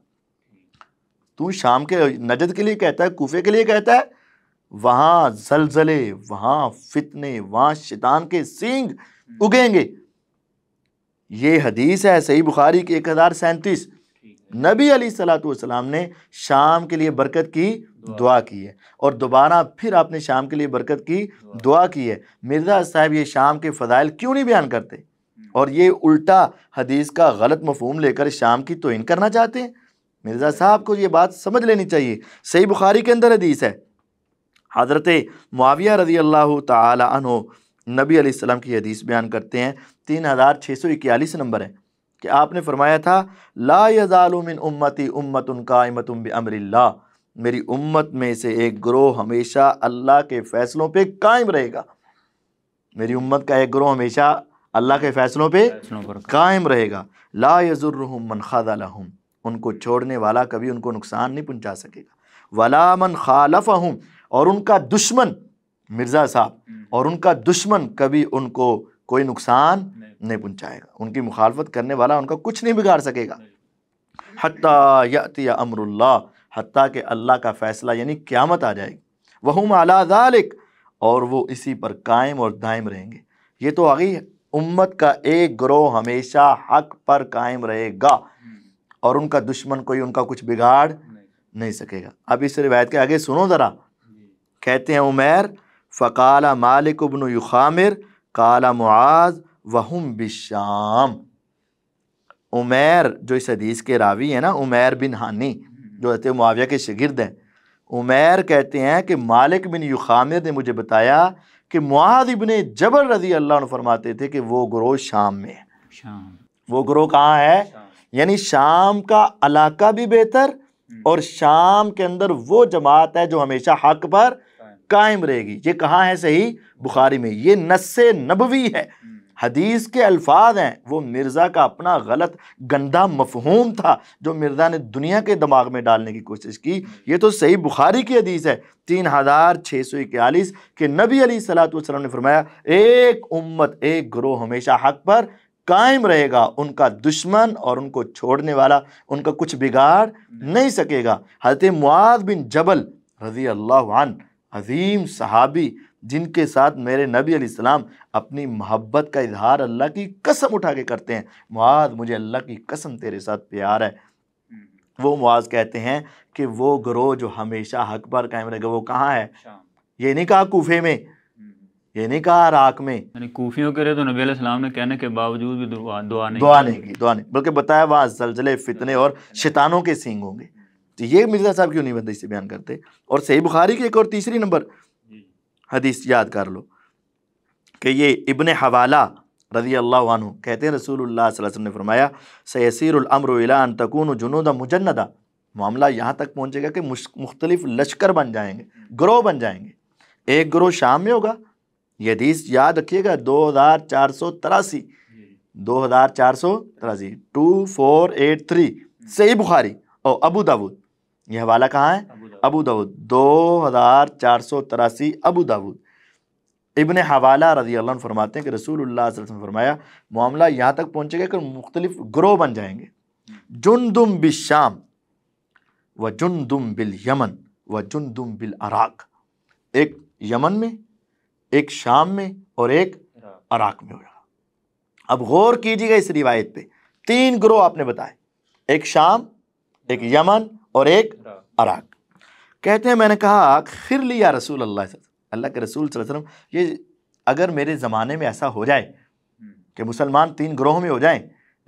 तू शाम के नजद के लिए कहता है कोफे के लिए कहता है वहाँ जलजले वहाँ फितने वहाँ शैतान के सींग उगेंगे ये हदीस है सही बुखारी की एक हज़ार सैंतीस नबी अली सलाम ने शाम के लिए बरकत की दुआ की है और दोबारा फिर आपने शाम के लिए बरकत की दुआ की है मिर्जा साहब ये शाम के फ़दाइल क्यों नहीं बयान करते हम्म। और ये उल्टा हदीस का गलत मफहम लेकर शाम की तोहन करना चाहते हैं मिर्ज़ा साहब को ये बात समझ लेनी चाहिए सही बुखारी के अंदर हदीस है हज़रत मुआविया रजी अल्लाह तबी नबी की हदीस बयान करते हैं तीन हज़ार छः सौ इक्यालीस नंबर है कि आपने फरमाया था ला यजालुमिन उम्मती उम्मत कायमत इमतुम मेरी उम्मत में से एक ग्रोह हमेशा अल्लाह के फ़ैसलों पे कायम रहेगा मेरी उम्मत का एक ग्रोह हमेशा अल्लाह के फ़ैसलों पे कायम रहेगा ला यजुर्रहम मन खादलहम उनको छोड़ने वाला कभी उनको नुकसान नहीं पहुंचा सकेगा वला मन खालफहम और उनका दुश्मन मिर्ज़ा साहब हम्म। और उनका दुश्मन कभी उनको कोई नुकसान नहीं, नहीं पहुँचाएगा उनकी मुखालफत करने वाला उनका कुछ नहीं बिगाड़ सकेगा हती अमरुल्ला हती के अल्लाह का फ़ैसला यानी क़्यामत आ जाएगी वहम अलाजालिक और वो इसी पर कायम और दायम रहेंगे ये तो आ गई उम्मत का एक ग्रोह हमेशा हक पर कायम रहेगा हम्म। और उनका दुश्मन कोई उनका कुछ बिगाड़ नहीं सकेगा अब इस रिवायत के आगे सुनो ज़रा कहते हैं उमेर फ़काला मालिक उबन युखामिर काला मुआज वहम बिशाम उमैर जो इस हदीस के रावी है ना उमैर बिन हानी जो रहते मुआविया के शगिर्द हैं उमैर कहते हैं कि मालिक बिन युखामिर ने मुझे बताया कि मुआद इबन जबर रजी अल्लाह फरमाते थे कि वो ग्रोह शाम में है शाम वो ग्रोह कहाँ है यानी शाम का इलाका भी बेहतर हम्म। और शाम के अंदर वो जमात है जो हमेशा हक पर कायम रहेगी ये कहाँ है सही बुखारी में ये नस नबवी है हदीस के अल्फाज हैं वो मिर्ज़ा का अपना गलत गंदा मफहूम था जो मिर्ज़ा ने दुनिया के दिमाग में डालने की कोशिश की ये तो सही बुखारी की हदीस है तीन हज़ार छः सौ इक्यालीस के नबी अली सलाम ने फरमाया एक उम्मत एक ग्रोह हमेशा हक पर कायम रहेगा उनका दुश्मन और उनको छोड़ने वाला उनका कुछ बिगाड़ हम्म। नहीं सकेगा हजरत मुआद बिन जबल रज़ी अल्लाह अजीम सहाबी जिनके साथ मेरे नबी अलैहिस्सलाम अपनी मोहब्बत का इजहार अल्लाह की कसम उठा के करते हैं मुआज मुझे अल्लाह की कसम तेरे साथ प्यार है वो मुआज कहते हैं कि वो ग्रोह जो हमेशा हक पर कायम रहेगा वो कहाँ है ये नहीं कहा कूफे में ये नहीं कहा राख में कूफियों के लिए तो नबी अलैहिस्सलाम ने कहने के बावजूद भी दुआ दुआ नहीं दुआ नहीं की दुआ नहीं बल्कि बताया वहाँ जलजले फितने और शैतानों के सींग होंगे तो ये मिर्ज़ा साहब क्यों नहीं बंदे से बयान करते और सही बुखारी की एक और तीसरी नंबर हदीस याद कर लो कि ये इबन हवाला रजी अल्लाह عنه, कहते हैं रसूल वसम ने फरमाया सैसरमरन तकून जुनूद मुजन्दा मामला यहाँ तक पहुँचेगा कि मुख्तलिफ लश्कर बन जाएंगे ग्रोह बन जाएंगे एक ग्रोह शाम में होगा ये हदीस याद रखिएगा दो हज़ार चार सौ तिरासी दो हज़ार चार सौ तिरासी टू फोर एट थ्री सही बुखारी और अबू दाबूद यह हवाला कहाँ है अबू दाऊद दो हज़ार चार सौ तिरासी अबू दाऊद इबन हवाला रजी अल्लाह फरमाते हैं कि रसूल ने फरमाया मामला यहाँ तक पहुँचेगा कि मुख्तलिफ ग्रोह बन जाएंगे जुन दुम बिल शाम व जुन दुम बिल यमन व जुन दुम बिल अराक एक यमन में एक शाम में और एक अराक में हो जाएगा अब गौर कीजिएगा इस रिवायत पर तीन ग्रोह आपने बताए एक शाम एक यमन और एक अराक कहते हैं मैंने कहा आखिर लिया रसूल अल्लाह अल्लाह के रसूल वसल्लम ये अगर मेरे ज़माने में ऐसा हो जाए हम्म। कि मुसलमान तीन ग्रोह में हो जाएं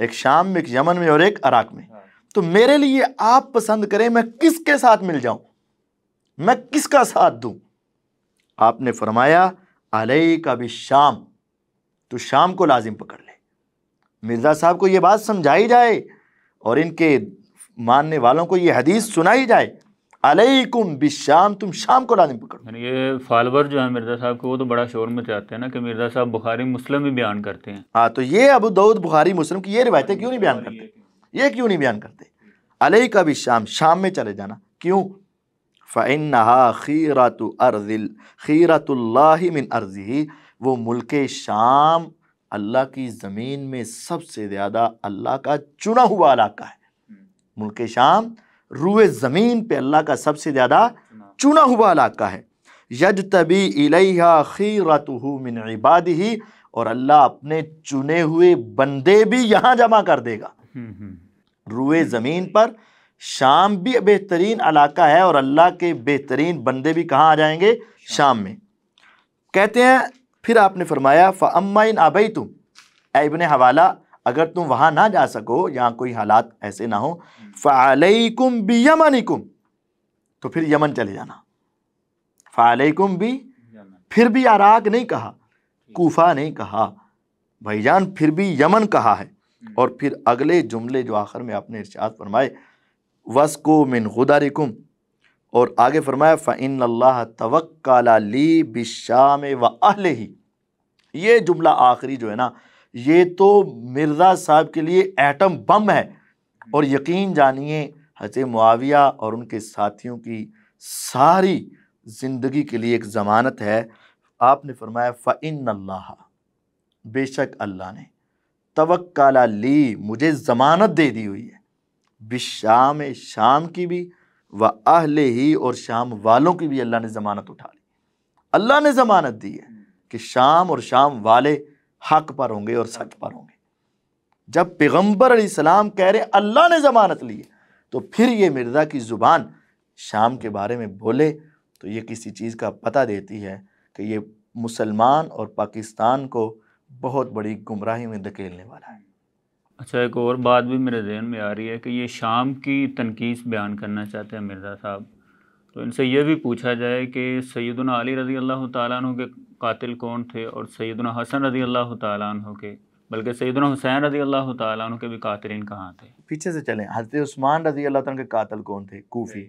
एक शाम में एक यमन में और एक अराक में हाँ। तो मेरे लिए आप पसंद करें मैं किसके साथ मिल जाऊं मैं किसका साथ दूं आपने फरमाया अलई का भी शाम तो शाम को लाजिम पकड़ ले मिर्ज़ा साहब को ये बात समझाई जाए और इनके मानने वालों को ये हदीस सुनाई जाए अलैकुम बिशाम तुम शाम को लाजिम पकड़ो ये फॉलोवर जो है मिर्ज़ा साहब को वो तो बड़ा शोर में चाहते हैं ना कि मिर्ज़ा साहब बुखारी मुस्लिम भी बयान करते हैं हाँ तो ये अबू दाऊद बुखारी मुस्लिम की ये रिवायतें क्यों नहीं बयान करते ये क्यों नहीं बयान करते अलई का भी शाम शाम में चले जाना क्यों फ़ैन खीरात अर्जिल खीरतमिन अर्जी वो मुल्क शाम अल्लाह की ज़मीन में सबसे ज़्यादा अल्लाह का चुना हुआ इलाका है मुल्क शाम रूए ज़मीन पर अल्लाह का सबसे ज़्यादा चुना हुआ इलाका है यज तबी इलैहा खीरत मिन इबाद ही और अल्लाह अपने चुने हुए बंदे भी यहाँ जमा कर देगा हम्म, हम्म। रूए ज़मीन पर शाम भी बेहतरीन इलाका है और अल्लाह के बेहतरीन बंदे भी कहाँ आ जाएंगे शाम, शाम में कहते हैं फिर आपने फरमाया फ़म्मा इन आबई तुम एबन हवाला अगर तुम वहाँ ना जा सको यहाँ कोई हालात ऐसे ना हो फ़ालकुम बी यमनिकुम तो फिर यमन चले जाना फ़ालकुम भी फिर भी आराक नहीं कहा कोफा नहीं कहा भाईजान फिर भी यमन कहा है और फिर अगले जुमले जो आखिर में आपने इर्शाद फरमाए वस को मिन खुदारिकुम और आगे फरमाया फ़ैन अल्लाह तवक्ला ली बिशाम व अहले ही ये जुमला आखिरी जो है ना ये तो मिर्ज़ा साहब के लिए एटम बम है और यकीन जानिए हज़े मुआविया और उनके साथियों की सारी ज़िंदगी के लिए एक ज़मानत है आपने फरमाया फ़िन अल्लाह बेशक अल्लाह ने तवक्ला ली मुझे ज़मानत दे दी हुई है बिशाम शाम की भी व आहले ही और शाम वालों की भी अल्लाह ने ज़मानत उठा ली अल्लाह ने ज़मानत दी है कि शाम और शाम वाले हक पर होंगे और सच पर होंगे जब पैगम्बर सलाम कह रहे अल्लाह ने ज़मानत ली है तो फिर ये मिर्ज़ा की ज़ुबान शाम के बारे में बोले तो ये किसी चीज़ का पता देती है कि ये मुसलमान और पाकिस्तान को बहुत बड़ी गुमराही में धकेलने वाला है अच्छा एक और बात भी मेरे जहन में आ रही है कि ये शाम की तनकीस बयान करना चाहते हैं मिर्ज़ा साहब तो इनसे यह भी पूछा जाए कि सैदना अली रज़ी अल्लाह तु के कातिल कौन थे और सैदना हसन रज़ी अल्लाह तु के बल्कि सैदना हुसैन रज़ी अल्लाह तु के भी कातिलिन कहाँ थे पीछे से चलें हजरत उस्मान रज़ी अल्लाह के कातिल कौन थे कोफ़ी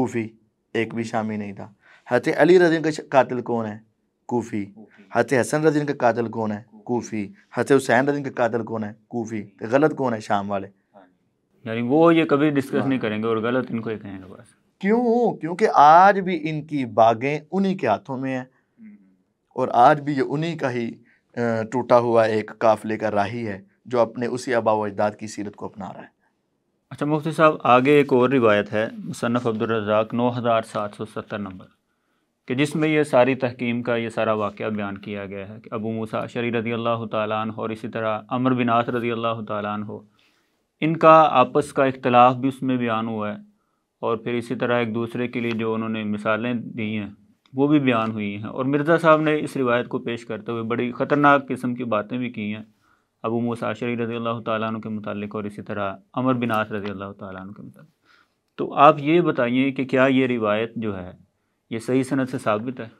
कोफ़ी एक भी शामी नहीं था हजरत अली रज़ी के कातिल कौन है कोफ़ी हजरत हसन रज़ी के कातिल कौन है कोफ़ी हजरत हुसैन रज़ी के कातिल कौन है कोफ़ी गलत कौन है शाम वाले हाँ यानी वो ये कभी डिस्कस हाँ। नहीं करेंगे और गलत इनको ही कहेंगे बस क्यों क्योंकि आज भी इनकी बागें उन्हीं के हाथों में हैं हम्म। और आज भी ये उन्हीं का ही टूटा हुआ एक काफिले का राही है जो अपने उसी आबा अजदाद की सीरत को अपना रहा है अच्छा मुफ्ती साहब आगे एक और रिवायत है मुसनफ़ अब्दुलरजाक नौ हज़ार सात सौ सत्तर नंबर कि जिसमें यह सारी तहकीम का ये सारा वाक़ बयान किया गया है कि अबू मूसा शरी रज़ी अल्लाह तन और इसी तरह अमर बिनास रजी अल्लाह तन इनका आपस का इख्तलाफ भी उसमें बयान हुआ है और फिर इसी तरह एक दूसरे के लिए जो उन्होंने मिसालें दी हैं वो भी बयान हुई हैं और मिर्ज़ा साहब ने इस रिवायत को पेश करते हुए बड़ी ख़तरनाक किस्म की बातें भी की हैं अबू मूसाशरी रज़ी अल्लाह तु के मतलब और इसी तरह अमर बिन आस रज़ी अल्लाह तु के मतलब तो आप ये बताइए कि क्या ये रिवायत जो है ये सही सनत से साबित है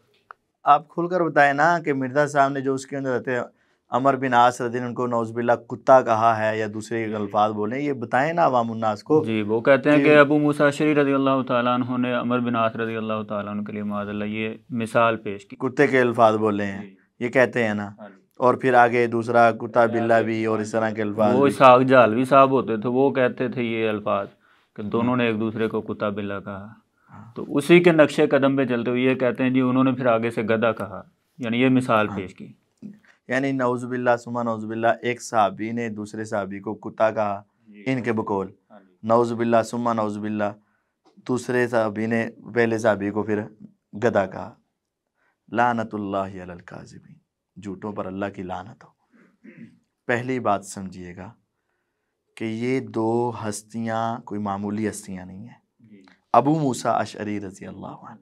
आप खुलकर बताएं ना कि मिर्ज़ा साहब ने जो उसके अंदर अमर बिन आस रदीन उनको नौजबिल्ला कुत्ता कहा है या दूसरे अल्फाज बोले ये बताएं ना अवाम उन्नास को जी वो कहते हैं कि अबू शरी रजी अल्लाह तु ने अमर बिन आस रजी अल्लाह तु के लिए माजल्ला ये मिसाल पेश की कुत्ते के अल्फाज बोले हैं ये कहते हैं ना हाँ और फिर आगे दूसरा कुत्ता बिल्ला भी और इस हाँ तरह के अल्फाज वो इसहाक जालवी साहब होते थे वो कहते थे ये अल्फाज कि हाँ। दोनों ने एक दूसरे को कुत्ता बिल्ला कहा तो उसी के नक्शे कदम पे चलते हुए ये कहते हैं जी उन्होंने फिर आगे से गदा कहा यानी ये मिसाल पेश की यानी नवजुबिल्ला सुमा नवजुबिल्ला एक सहाबी ने दूसरे सहाबी को कुत्ता कहा इनके हाँ बकौल हाँ नवजुबिल्ला सुमा नवजुबिल्ला दूसरे सहाबी ने पहले सहाबी को फिर गदा कहा लानतल्लाजिबी झूठों पर अल्लाह की लानत हो पहली बात समझिएगा कि ये दो हस्तियाँ कोई मामूली हस्तियाँ नहीं हैं अबू मूसा अशरी रज़ी अल्लाह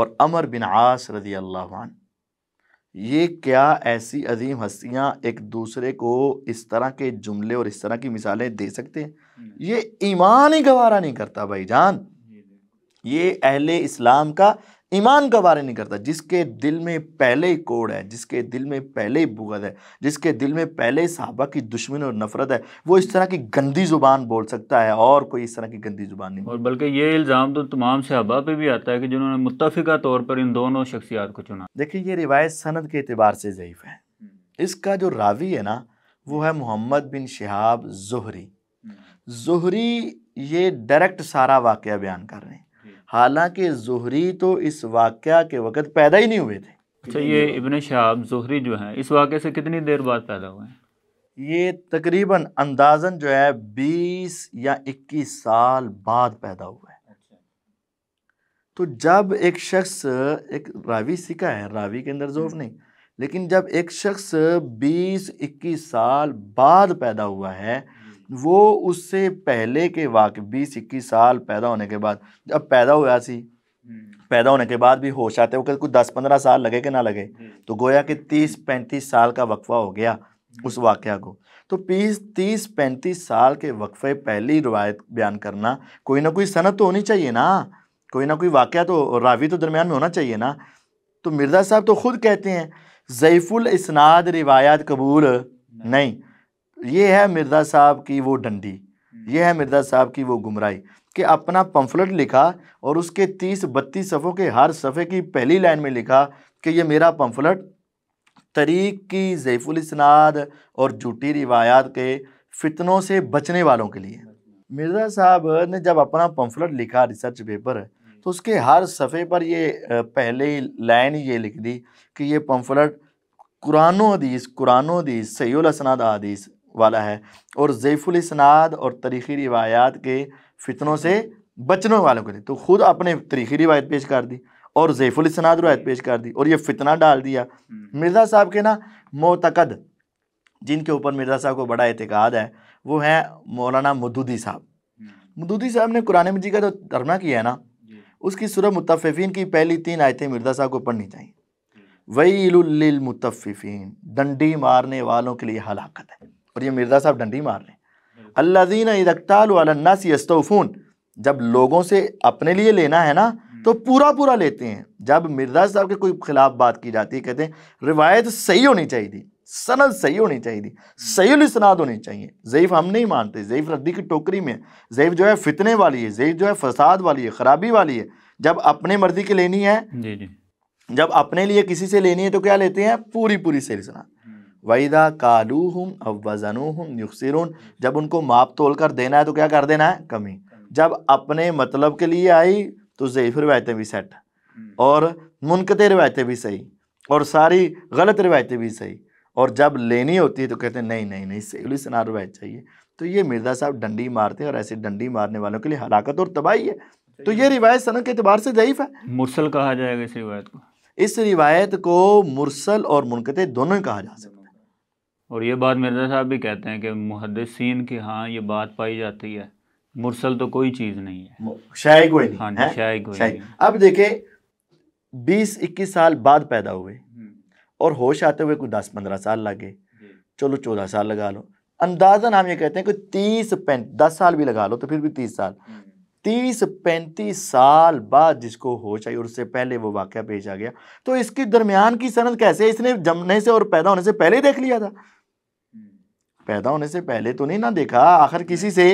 और अमर बिन आस रज़ी अल्लाह ये क्या ऐसी अजीम हस्तियां एक दूसरे को इस तरह के जुमले और इस तरह की मिसालें दे सकते हैं ये ईमान ही गवारा नहीं करता भाईजान ये अहले इस्लाम का ईमान का बारे नहीं करता जिसके दिल में पहले ही कोड़ है जिसके दिल में पहले ही भुगत है जिसके दिल में पहले ही साहबा की दुश्मन और नफरत है वो इस तरह की गंदी जुबान बोल सकता है और कोई इस तरह की गंदी जुबान नहीं और बल्कि ये इल्ज़ाम तो तमाम सहाबा पे भी आता है कि जिन्होंने मुतफ़ा तौर पर इन दोनों शख्सियात को चुना देखिए ये रिवायत सनद के अतबार से ज़यीफ़ है हम्म। इसका जो रावी है ना वो है मोहम्मद बिन शहाब जहरी हम्म। जहरी ये डायरेक्ट सारा वाक़ बयान कर रहे हैं हालांकि जहरी तो इस वाक़ के वक़्त पैदा ही नहीं हुए थे अच्छा ये इबन शाह जहरी जो है इस वाक़े से कितनी देर बाद पैदा हुए हैं ये तकरीबन अंदाजन जो है बीस या इक्कीस साल बाद पैदा हुआ है अच्छा। तो जब एक शख्स एक रावी सीखा है रावी के अंदर जोफ हम्म। नहीं लेकिन जब एक शख्स बीस इक्कीस साल बाद पैदा हुआ है वो उससे पहले के वाक़ बीस इक्कीस साल पैदा होने के बाद जब पैदा हुआ सी हम्म। पैदा होने के बाद भी होश आते कहते कुछ दस पंद्रह साल लगे कि ना लगे हम्म। तो गोया कि तीस पैंतीस साल का वक्फा हो गया हम्म। उस वाक़ को तो पीस तीस पैंतीस साल के वक्फे पहली रवायत बयान करना कोई ना कोई सनत तो होनी चाहिए ना कोई ना कोई वाक़ तो रावी तो दरमियान में होना चाहिए ना तो मिर्ज़ा साहब तो ख़ुद कहते हैं ज़ैफ़ुल इसनाद रिवायात कबूल नहीं ये है मिर्ज़ा साहब की वो डंडी हम्म। ये है मिर्ज़ा साहब की वो गुमराई कि अपना पम्फलेट लिखा और उसके तीस बत्तीस सफ़ों के हर सफ़े की पहली लाइन में लिखा कि ये मेरा पम्फलेट तरीक की जैफुलसनाद और झूठी रिवायात के फितनों से बचने वालों के लिए मिर्ज़ा साहब ने जब अपना पम्फलेट लिखा रिसर्च हम्म। पेपर तो उसके हर सफ़े पर ये पहले लाइन ये लिख दी कि ये पम्फलेट कुरान हदीस कुरान हदीस सैल असनाद हदीस वाला है और इसनाद और तरीक़ी रिवायात के फितनों से बचने वालों के लिए तो ख़ुद अपने तरीक़ी रिवायत पेश कर दी और इसनाद रवायत पेश कर दी और ये फितना डाल दिया हम्म। मिर्ज़ा साहब के ना मोतकद जिनके ऊपर मिर्ज़ा साहब को बड़ा एतक़ाद है वो हैं मौलाना मदूदी साहब मदूदी हम्म। साहब ने कुरान मजीद का जो तर्मा किया है ना उसकी सूरह मुतफ़िफ़ीन की पहली तीन आयतें मिर्ज़ा साहब को पढ़नी चाहिए मुतफ़िफ़ीन डंडी मारने वालों के लिए हलाकत है और ये मिर्ज़ा साहब डंडी मार लें हैं अल्लाजीन इदक्तालन्ना सियस्तफ़ून जब लोगों से अपने लिए लेना है ना हम्म। तो पूरा पूरा लेते हैं जब मिर्जा साहब के कोई खिलाफ बात की जाती है कहते हैं रिवायत सही होनी चाहिए थी सनद सही होनी चाहिए थी हम्म। सही उलसनाद होनी चाहिए ज़ैफ़ हम नहीं मानते ज़ैफ रद्दी की टोकरी में ज़ैफ जो है फितने वाली है ज़ैफ जो है फसाद वाली है ख़राबी वाली है जब अपने मर्जी की लेनी है जी जी जब अपने लिए किसी से लेनी है तो क्या लेते हैं पूरी पूरी सही सनाद हम कालूहम अवजनूहम युखसरून जब उनको माप तोल कर देना है तो क्या कर देना है कमी जब अपने मतलब के लिए आई तो जयफ रवायतें भी सेट हम्म। और मुनकते रवायतें भी सही और सारी गलत रवायतें भी सही और जब लेनी होती है तो कहते हैं नहीं नहीं नहीं सही सना रवायत चाहिए तो ये मिर्ज़ा साहब डंडी मारते हैं और ऐसे डंडी मारने वालों के लिए हलाकत और तबाही है तो ये रिवायत सनक के अतबार से ज़यीफ़ है मुरसल कहा जाएगा इस रिवायत को इस रिवायत को मुरसल और मुनकते दोनों ही कहा जा सकता है और ये बात मिर्ज़ा साहब भी कहते हैं कि मुहदसिन की हाँ ये बात पाई जाती है मुरसल तो कोई चीज़ नहीं है शाय कोई नहीं हाँ शाय कोई नहीं। अब देखे बीस इक्कीस साल बाद पैदा हुए हम्म। और होश आते हुए कोई दस पंद्रह साल लगे चलो चौदह साल लगा लो अंदाजन हम ये कहते हैं कि तीस पैंत दस साल भी लगा लो तो फिर भी तीस साल हम्म। तीस पैंतीस साल बाद जिसको होश आई और उससे पहले वो वाक़ पेश आ गया तो इसके दरमियान की सनद कैसे इसने जमने से और पैदा होने से पहले ही देख लिया था पैदा होने से पहले तो नहीं ना देखा आखिर किसी से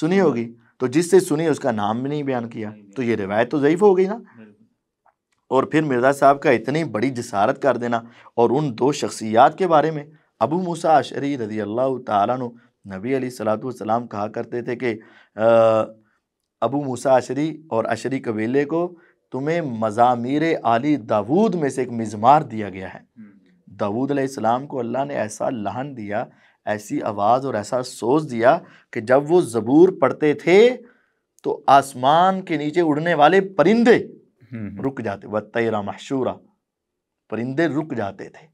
सुनी होगी तो जिससे सुनी उसका नाम भी नहीं बयान किया तो ये रिवायत तो ज़यीफ़ हो गई ना और फिर मिर्ज़ा साहब का इतनी बड़ी जसारत कर देना और उन दो शख्सियात के बारे में अबू मूसा अशरी रजी अल्लाह तु नबी अली सलाम कहा करते थे कि अबू मूसा अशरी और अशरी कबीले को तुम्हें मज़ामिर आली दाऊद में से एक मिजमार दिया गया है हम्म। दाऊद अलैहिस्सलाम को अल्लाह ने ऐसा लहन दिया ऐसी आवाज़ और ऐसा सोच दिया कि जब वो ज़बूर पढ़ते थे तो आसमान के नीचे उड़ने वाले परिंदे हम्म, हम्म। रुक जाते व तेरा मशहूरा परिंदे रुक जाते थे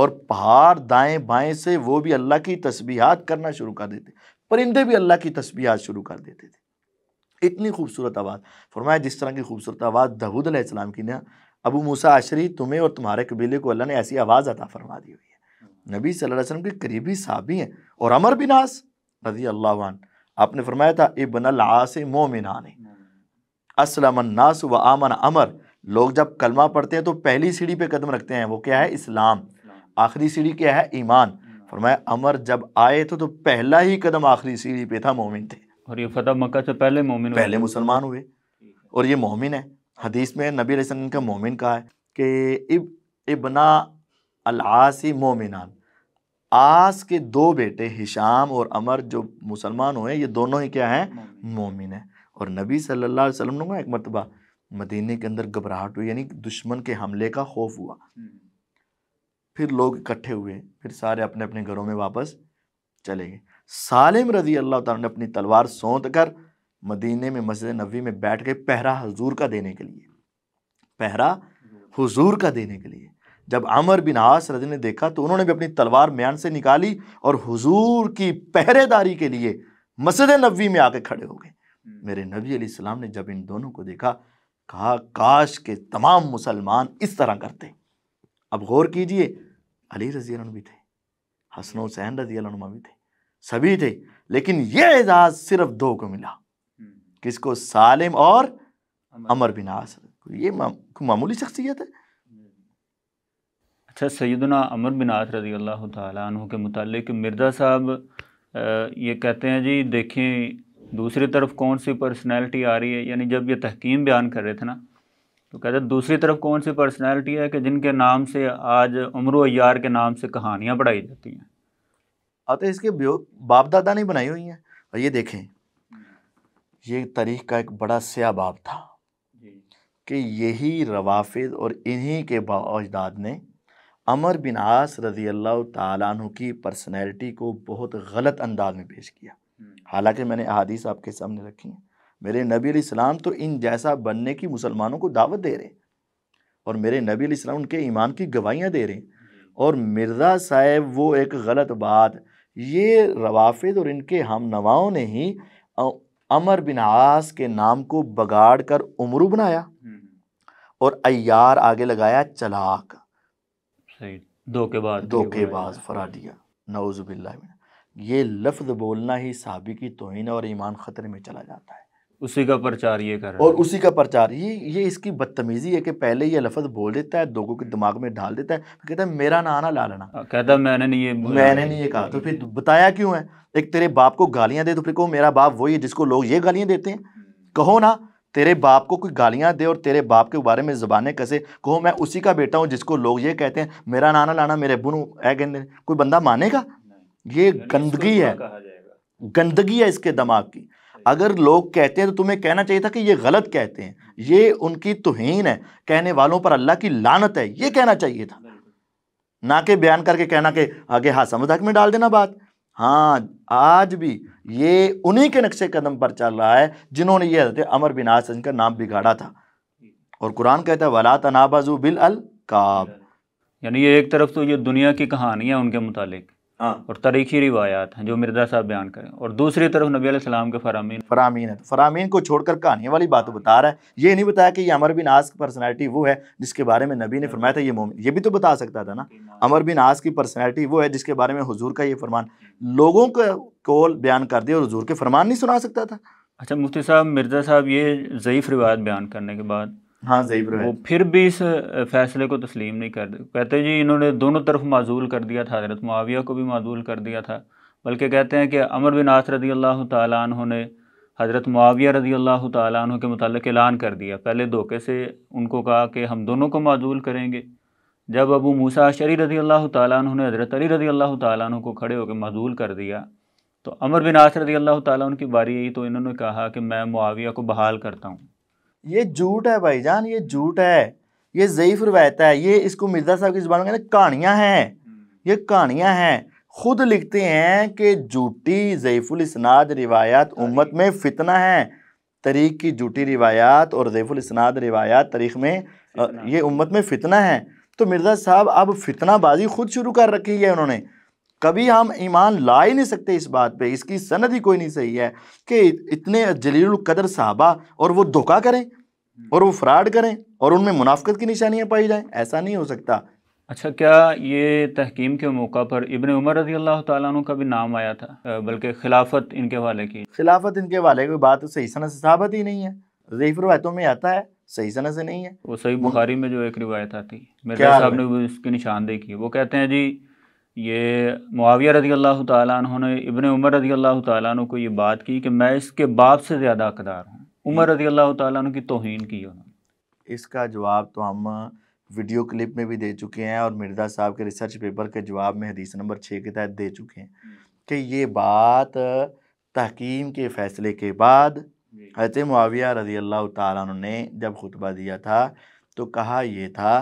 और पहाड़ दाएं बाएं से वो भी अल्लाह की तस्बीहात करना शुरू कर देते परिंदे भी अल्लाह की तस्बीहात शुरू कर देते थे इतनी खूबसूरत आवाज़ फरमाया जिस तरह की खूबसूरत आवाज़ दाऊद अलैहिस्सलाम की ना अबू मूसा अशरी तुम्हें और तुम्हारे कबीले को अल्लाह ने ऐसी आवाज़ अता फरमा दी हुई है नबी सल्लल्लाहु अलैहि वसल्लम के करीबी साहबी हैं और अमर बिन आस रजी अल्लाह आपने फरमाया था इबन आस मोमिनान ने असलमन्नास व आमन अमर लोग जब कलमा पढ़ते हैं तो पहली सीढ़ी पे कदम रखते हैं वो क्या है इस्लाम आखिरी सीढ़ी क्या है ईमान फरमाया अमर जब आए तो तो पहला ही कदम आखिरी सीढ़ी पे था मोमिन थे और ये फतह मक्का से पहले मोमिन पहले मुसलमान हुए और ये मोमिन है हदीस में नबी वसल्लम का मोमिन कहा है कि इब इबना अलासी मोमिनान आस के दो बेटे हिशाम और अमर जो मुसलमान हुए ये दोनों ही क्या हैं मोमिन हैं और नबी सल्लल्लाहु अलैहि वसल्लम ने एक मरतबा मदीने के अंदर घबराहट हुई यानी दुश्मन के हमले का खौफ हुआ हम्म। फिर लोग इकट्ठे हुए फिर सारे अपने अपने घरों में वापस चले गए सालिम रजी अल्लाह तला ने अपनी तलवार सौंत कर मदीने में मस्जिद नबी में बैठ गए पहरा हजूर का देने के लिए पहरा हजूर का देने के लिए जब आमर बिन आस रज ने देखा तो उन्होंने भी अपनी तलवार म्यान से निकाली और हुजूर की पहरेदारी के लिए मस्जिद नबी में आके खड़े हो गए हम्म। मेरे नबी सलाम ने जब इन दोनों को देखा कहा काश के तमाम मुसलमान इस तरह करते अब गौर कीजिए अली रजी भी थे हसन हम्म। हुसैन रजी भी थे सभी थे लेकिन यह एजाज़ सिर्फ दो को मिला हम्म। किसको सालिम और अमर बिन आस ये मामूली शख्सियत है अच्छा सैदना अमर बिन आस रजी अल्लाह तु के मतलब मिर्ज़ा साहब ये कहते हैं जी देखें दूसरी तरफ कौन सी पर्सनैलिटी आ रही है यानी जब ये तहकीम बयान कर रहे थे ना तो कहते दूसरी तरफ कौन सी पर्सनैलिटी है कि जिनके नाम से आज उम्र अयार के नाम से कहानियाँ पढ़ाई जाती हैं अतः हाँ, तो इसके बाप दादा ने बनाई हुई हैं और ये देखें ये तारीख का एक बड़ा स्या बाप था कि यही रवाफिज और इन्हीं के बाजदाद ने अमर बिन आस रज़ी अल्लाह तु की पर्सनैलिटी को बहुत गलत अंदाज में पेश किया हम्म। हालांकि मैंने अहादीस आपके सामने रखी हैं मेरे नबी इस्लाम तो इन जैसा बनने की मुसलमानों को दावत दे रहे हैं और मेरे नबी इस्लाम उनके ईमान की गवाहियाँ दे रहे हैं और मिर्ज़ा साहब वो एक गलत बात ये रवाफिद और इनके हम नवाओं ने ही अमर बिन आस के नाम को बगाड़ कर उमरू बनाया हम्म। और अयार आगे लगाया चलाक धोखेबाज धोखेबाज फराडिया ये लफ्ज़ बोलना ही साहबी की तोहन और ईमान ख़तरे में चला जाता है उसी का प्रचार ये कर और उसी का प्रचार ये ये इसकी बदतमीज़ी है कि पहले ये लफ्ज़ बोल देता है लोगों के दिमाग में डाल देता है कहता है मेरा ना आना लालना हाँ, कहता मैंने नहीं ये मैंने नहीं ये कहा तो फिर बताया क्यों है एक तेरे बाप को गालियाँ दे तो फिर कहो मेरा बाप वही है जिसको लोग ये गालियाँ देते हैं कहो ना तेरे बाप को कोई गालियाँ दे और तेरे बाप के बारे में जबानें कसे कहो मैं उसी का बेटा हूँ जिसको लोग ये कहते हैं मेरा नाना लाना मेरे बुनू है गेंदे कोई बंदा मानेगा ये गंदगी है गंदगी है इसके दिमाग की अगर लोग कहते हैं तो तुम्हें कहना चाहिए था कि ये गलत कहते हैं ये उनकी तुहन है कहने वालों पर अल्लाह की लानत है ये कहना चाहिए था ना कि बयान करके कहना कि आगे हाँ समझ हक में डाल देना बात हाँ आज भी ये उन्हीं के नक्शे कदम पर चल रहा है जिन्होंने ये हजरत अमर बिन आसन का नाम बिगाड़ा था और कुरान कहता है वला तनाबाजू बिल अल काब यानी ये एक तरफ तो ये दुनिया की कहानियाँ उनके मुतालिक हाँ। और तारीखी रिवायात हैं जो मिर्जा साहब बयान करें और दूसरी तरफ नबी सलाम के फरामीन फरामीन है तो फरामीन को छोड़कर कहानियों वाली बात बता रहा है ये नहीं बताया कि ये अमर बिन आस की पर्सनैलिटी वो है जिसके बारे में नबी ने हाँ। फरमाया था ये मोमिन ये भी तो बता सकता था ना अमर बिन आस की पर्सनैलिटी वो है जिसके बारे में हजूर का ये फरमान लोगों का कौल बयान कर दिया और हजूर के फरमान नहीं सुना सकता था अच्छा मुफ्ती साहब मिर्ज़ा साहब ये ज़यीफ़ रिवायत बयान करने के बाद हाँ जयीब वो फिर भी इस फैसले को तस्लीम नहीं कर कहते जी इन्होंने दोनों तरफ माजूल कर दिया था हजरत मुआविया को भी माजूल कर दिया था बल्कि कहते हैं कि अमर बिन आस रजी अल्लाह तु ने हज़रत मुआविया रजी अल्लाह तु के मतलब ऐलान कर दिया पहले धोखे से उनको कहा कि हम दोनों को माजूल करेंगे जब अबू मूसा शरी रजी अल्लाह तु ने हज़रत अली रज़ी अल्लाह तु को खड़े होकर माजूल कर दिया तो अमर बिन आस रजी अल्लाह तु की बारी यही तो इन्होंने कहा कि मैं मुआविया को बहाल करता हूँ ये झूठ है भाईजान ये झूठ है ये ज़यीफ़ रवायत है ये इसको मिर्ज़ा साहब की जबान कहते कहानियाँ हैं हम्म। ये कहानियाँ हैं खुद लिखते हैं कि झूठी ज़यीफ़ुलसनाद रिवायात उम्मत में फितना है तरीक़ की झूठी रिवायात और ज़यीफ़ुलसनाद रिवायात तारीख में ये उम्मत में फितना है तो मिर्ज़ा साहब अब फितना बाजी खुद शुरू कर रखी है उन्होंने कभी हम ईमान ला ही नहीं सकते इस बात पे इसकी सनद ही कोई नहीं सही है कि इतने जलील कदर साहबा और वो धोखा करें हम्म। और वो फ्रॉड करें और उनमें मुनाफ्त की निशानियाँ पाई जाएँ ऐसा नहीं हो सकता अच्छा क्या ये तहकीम के मौका पर इबन उमर रजी अल्लाह तु का भी नाम आया था बल्कि खिलाफत इनके वाले की खिलाफत इनके वाले की बात तो सही सन से साबित ही नहीं है ज़यीफ रवायतों में आता है सही सन से नहीं है वो सही बुखारी में जो एक रिवायत आती मेरे साहब ने उसकी निशानदेही की वो कहते हैं जी ये मुआविया रज़ी अल्लाह तु ने इबन उमर रजी अल्लाह तु को ये बात की कि मैं इसके बाप से ज़्यादा अकदार हूँ उमर रजी अल्लाह तु की तोहन की उन्होंने इसका जवाब तो हम वीडियो क्लिप में भी दे चुके हैं और मिर्जा साहब के रिसर्च पेपर के जवाब में हदीस नंबर छः के तहत दे चुके हैं हम्म। कि ये बात तहकीम के फ़ैसले के बाद हजरत मुआविया रजी अल्लाह तु ने जब खुतबा दिया था तो कहा यह था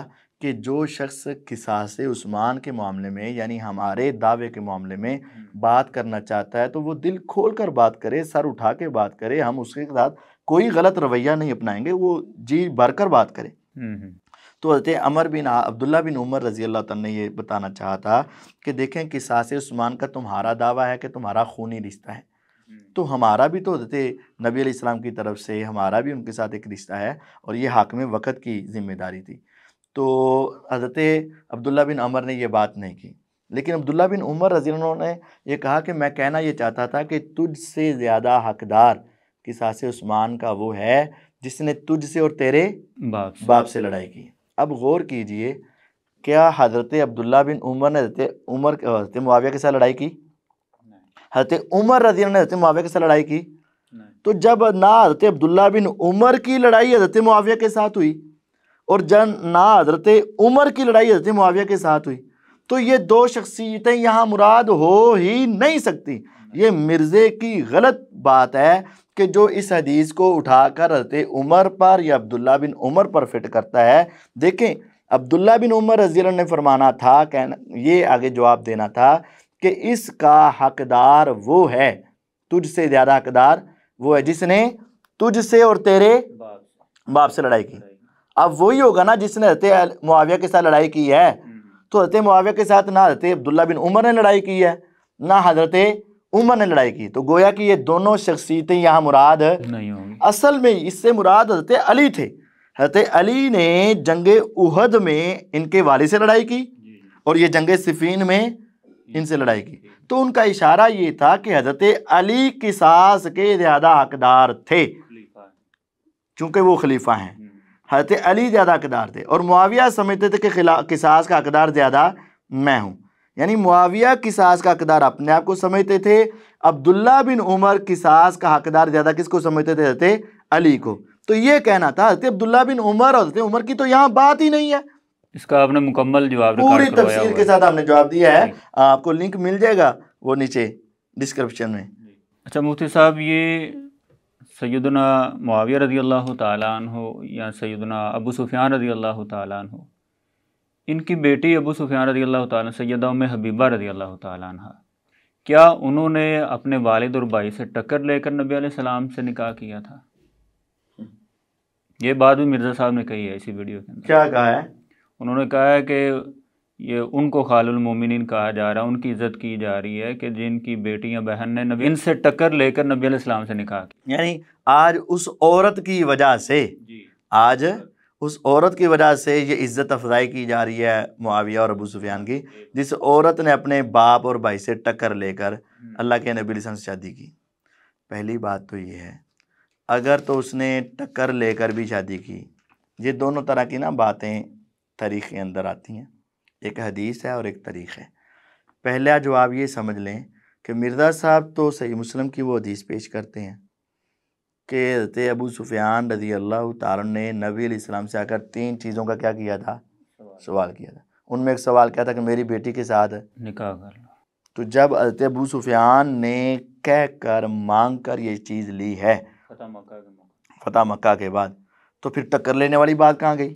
कि जो शख्स किसास उस्मान के मामले में यानी हमारे दावे के मामले में बात करना चाहता है तो वो दिल खोल कर बात करे सर उठा के बात करे हम उसके साथ कोई गलत रवैया नहीं अपनाएंगे वो जी भर कर बात करे तो हजरत अमर बिन अब्दुल्ला बिन उमर रजी अल्लाह तन ने ये बताना चाहा था कि देखें सास उस्मान का तुम्हारा दावा है कि तुम्हारा खूनी रिश्ता है तो हमारा भी तो हजरत नबी अलैहि की तरफ से हमारा भी उनके साथ एक रिश्ता है और ये हाकम वक़्त की जिम्मेदारी थी तो हज़रत अब्दुल्ला बिन अमर ने ये बात नहीं की लेकिन अब्दुल्ला बिन उमर रजी ने यह कहा कि मैं कहना ये चाहता था कि तुझ से ज़्यादा हकदार किसास उस्मान का वो है जिसने तुझ से और तेरे बाप से। बाप से लड़ाई की अब गौर कीजिए क्या हज़रत अब्दुल्ला बिन उमर ने हज़रत उमर हज़रत मुआविया के साथ लड़ाई की हज़रत उमर रजी ने हज़रत मुआविया के साथ लड़ाई की तो जब ना हज़रत अब्दुल्ला बिन उमर की लड़ाई हज़रत मुआविया के साथ हुई और जन ना हजरत उमर की लड़ाई हजरत मुआविया के साथ हुई तो ये दो शख्सियतें यहाँ मुराद हो ही नहीं सकती ये मिर्ज़े की गलत बात है कि जो इस हदीस को उठाकर हजरत उमर पर या अब्दुल्ला बिन उमर पर फिट करता है देखें अब्दुल्ला बिन उमर रजील ने फरमाना था कहना ये आगे जवाब देना था कि इसका हकदार वो है तुझसे ज़्यादा हकदार वो है जिसने तुझसे और तेरे बाप से लड़ाई की अब वही होगा ना जिसने हजरत मुआविया के साथ लड़ाई की है तो हजरत मुआविया के साथ ना हजरत अब्दुल्ला बिन उमर ने लड़ाई की है ना हजरत उमर ने लड़ाई की तो गोया कि ये दोनों शख्सियतें यहाँ मुराद नहीं असल में इससे मुराद हजरत अली थे हजरत अली ने जंग उहद में इनके वाले से लड़ाई की और ये जंग सिफीन में इनसे लड़ाई की तो उनका इशारा ये था कि हजरत अली सास के ज़्यादा हकदार थे चूंकि वो खलीफा हैं हजरत अली ज़्यादा अकदार थे और मुआविया समझते थे कि खिला किसास का हकदार ज़्यादा मैं हूँ यानी मुआविया किसास का हकदार अपने आप को समझते थे अब्दुल्ला बिन उमर किसास का हकदार ज़्यादा किसको समझते थे हजरत अली को तो ये कहना था हजरत अब्दुल्ला बिन उमर और उमर की तो यहाँ बात ही नहीं है इसका आपने मुकम्मल जवाब पूरी तफसील के साथ आपने जवाब दिया है आपको लिंक मिल जाएगा वो नीचे डिस्क्रिप्शन में अच्छा मुफ्ती साहब ये सैदना मुआविया रजी अल्लाह हो या सैदना अबू सुफियान रजी अल्लाह हो इनकी बेटी अबू सुफियान रजी अल्लाह तैन उम हबीबा रजी अल्लाह तहा क्या उन्होंने अपने वालद और भाई से टक्कर लेकर नबी सलाम से निकाह किया था ये बात भी मिर्ज़ा साहब ने कही है इसी वीडियो के अंदर क्या कहा है उन्होंने कहा है कि ये उनको खालमिन कहा जा रहा है उनकी इज्जत की जा रही है कि जिनकी बेटियां बहन ने नबी इनसे टक्कर लेकर नबी इस्लाम से निकाह किया यानी आज उस औरत की वजह से आज उस औरत की वजह से ये इज़्ज़त अफजाई की जा रही है मुआविया और अबू सुफियान की जिस औरत ने अपने बाप और भाई से टक्कर लेकर हम्म। अल्लाह के नबी से शादी की पहली बात तो ये है अगर तो उसने टक्कर लेकर भी शादी की ये दोनों तरह की ना बातें तारीख के अंदर आती हैं एक हदीस है और एक तरीक़ है पहला जो आप ये समझ लें कि मिर्ज़ा साहब तो सही मुस्लिम की वो हदीस पेश करते हैं कि हजरत अबू सुफियान रजी अल्लाह तारन ने नबी से आकर तीन चीज़ों का क्या किया था सवाल किया था उनमें एक सवाल क्या था कि मेरी बेटी के साथ निकाह कर लो तो जब हजरत अबू सुफियान ने कह कर मांग कर ये चीज़ ली है फतह मक्का के बाद तो फिर टक्कर लेने वाली बात कहाँ गई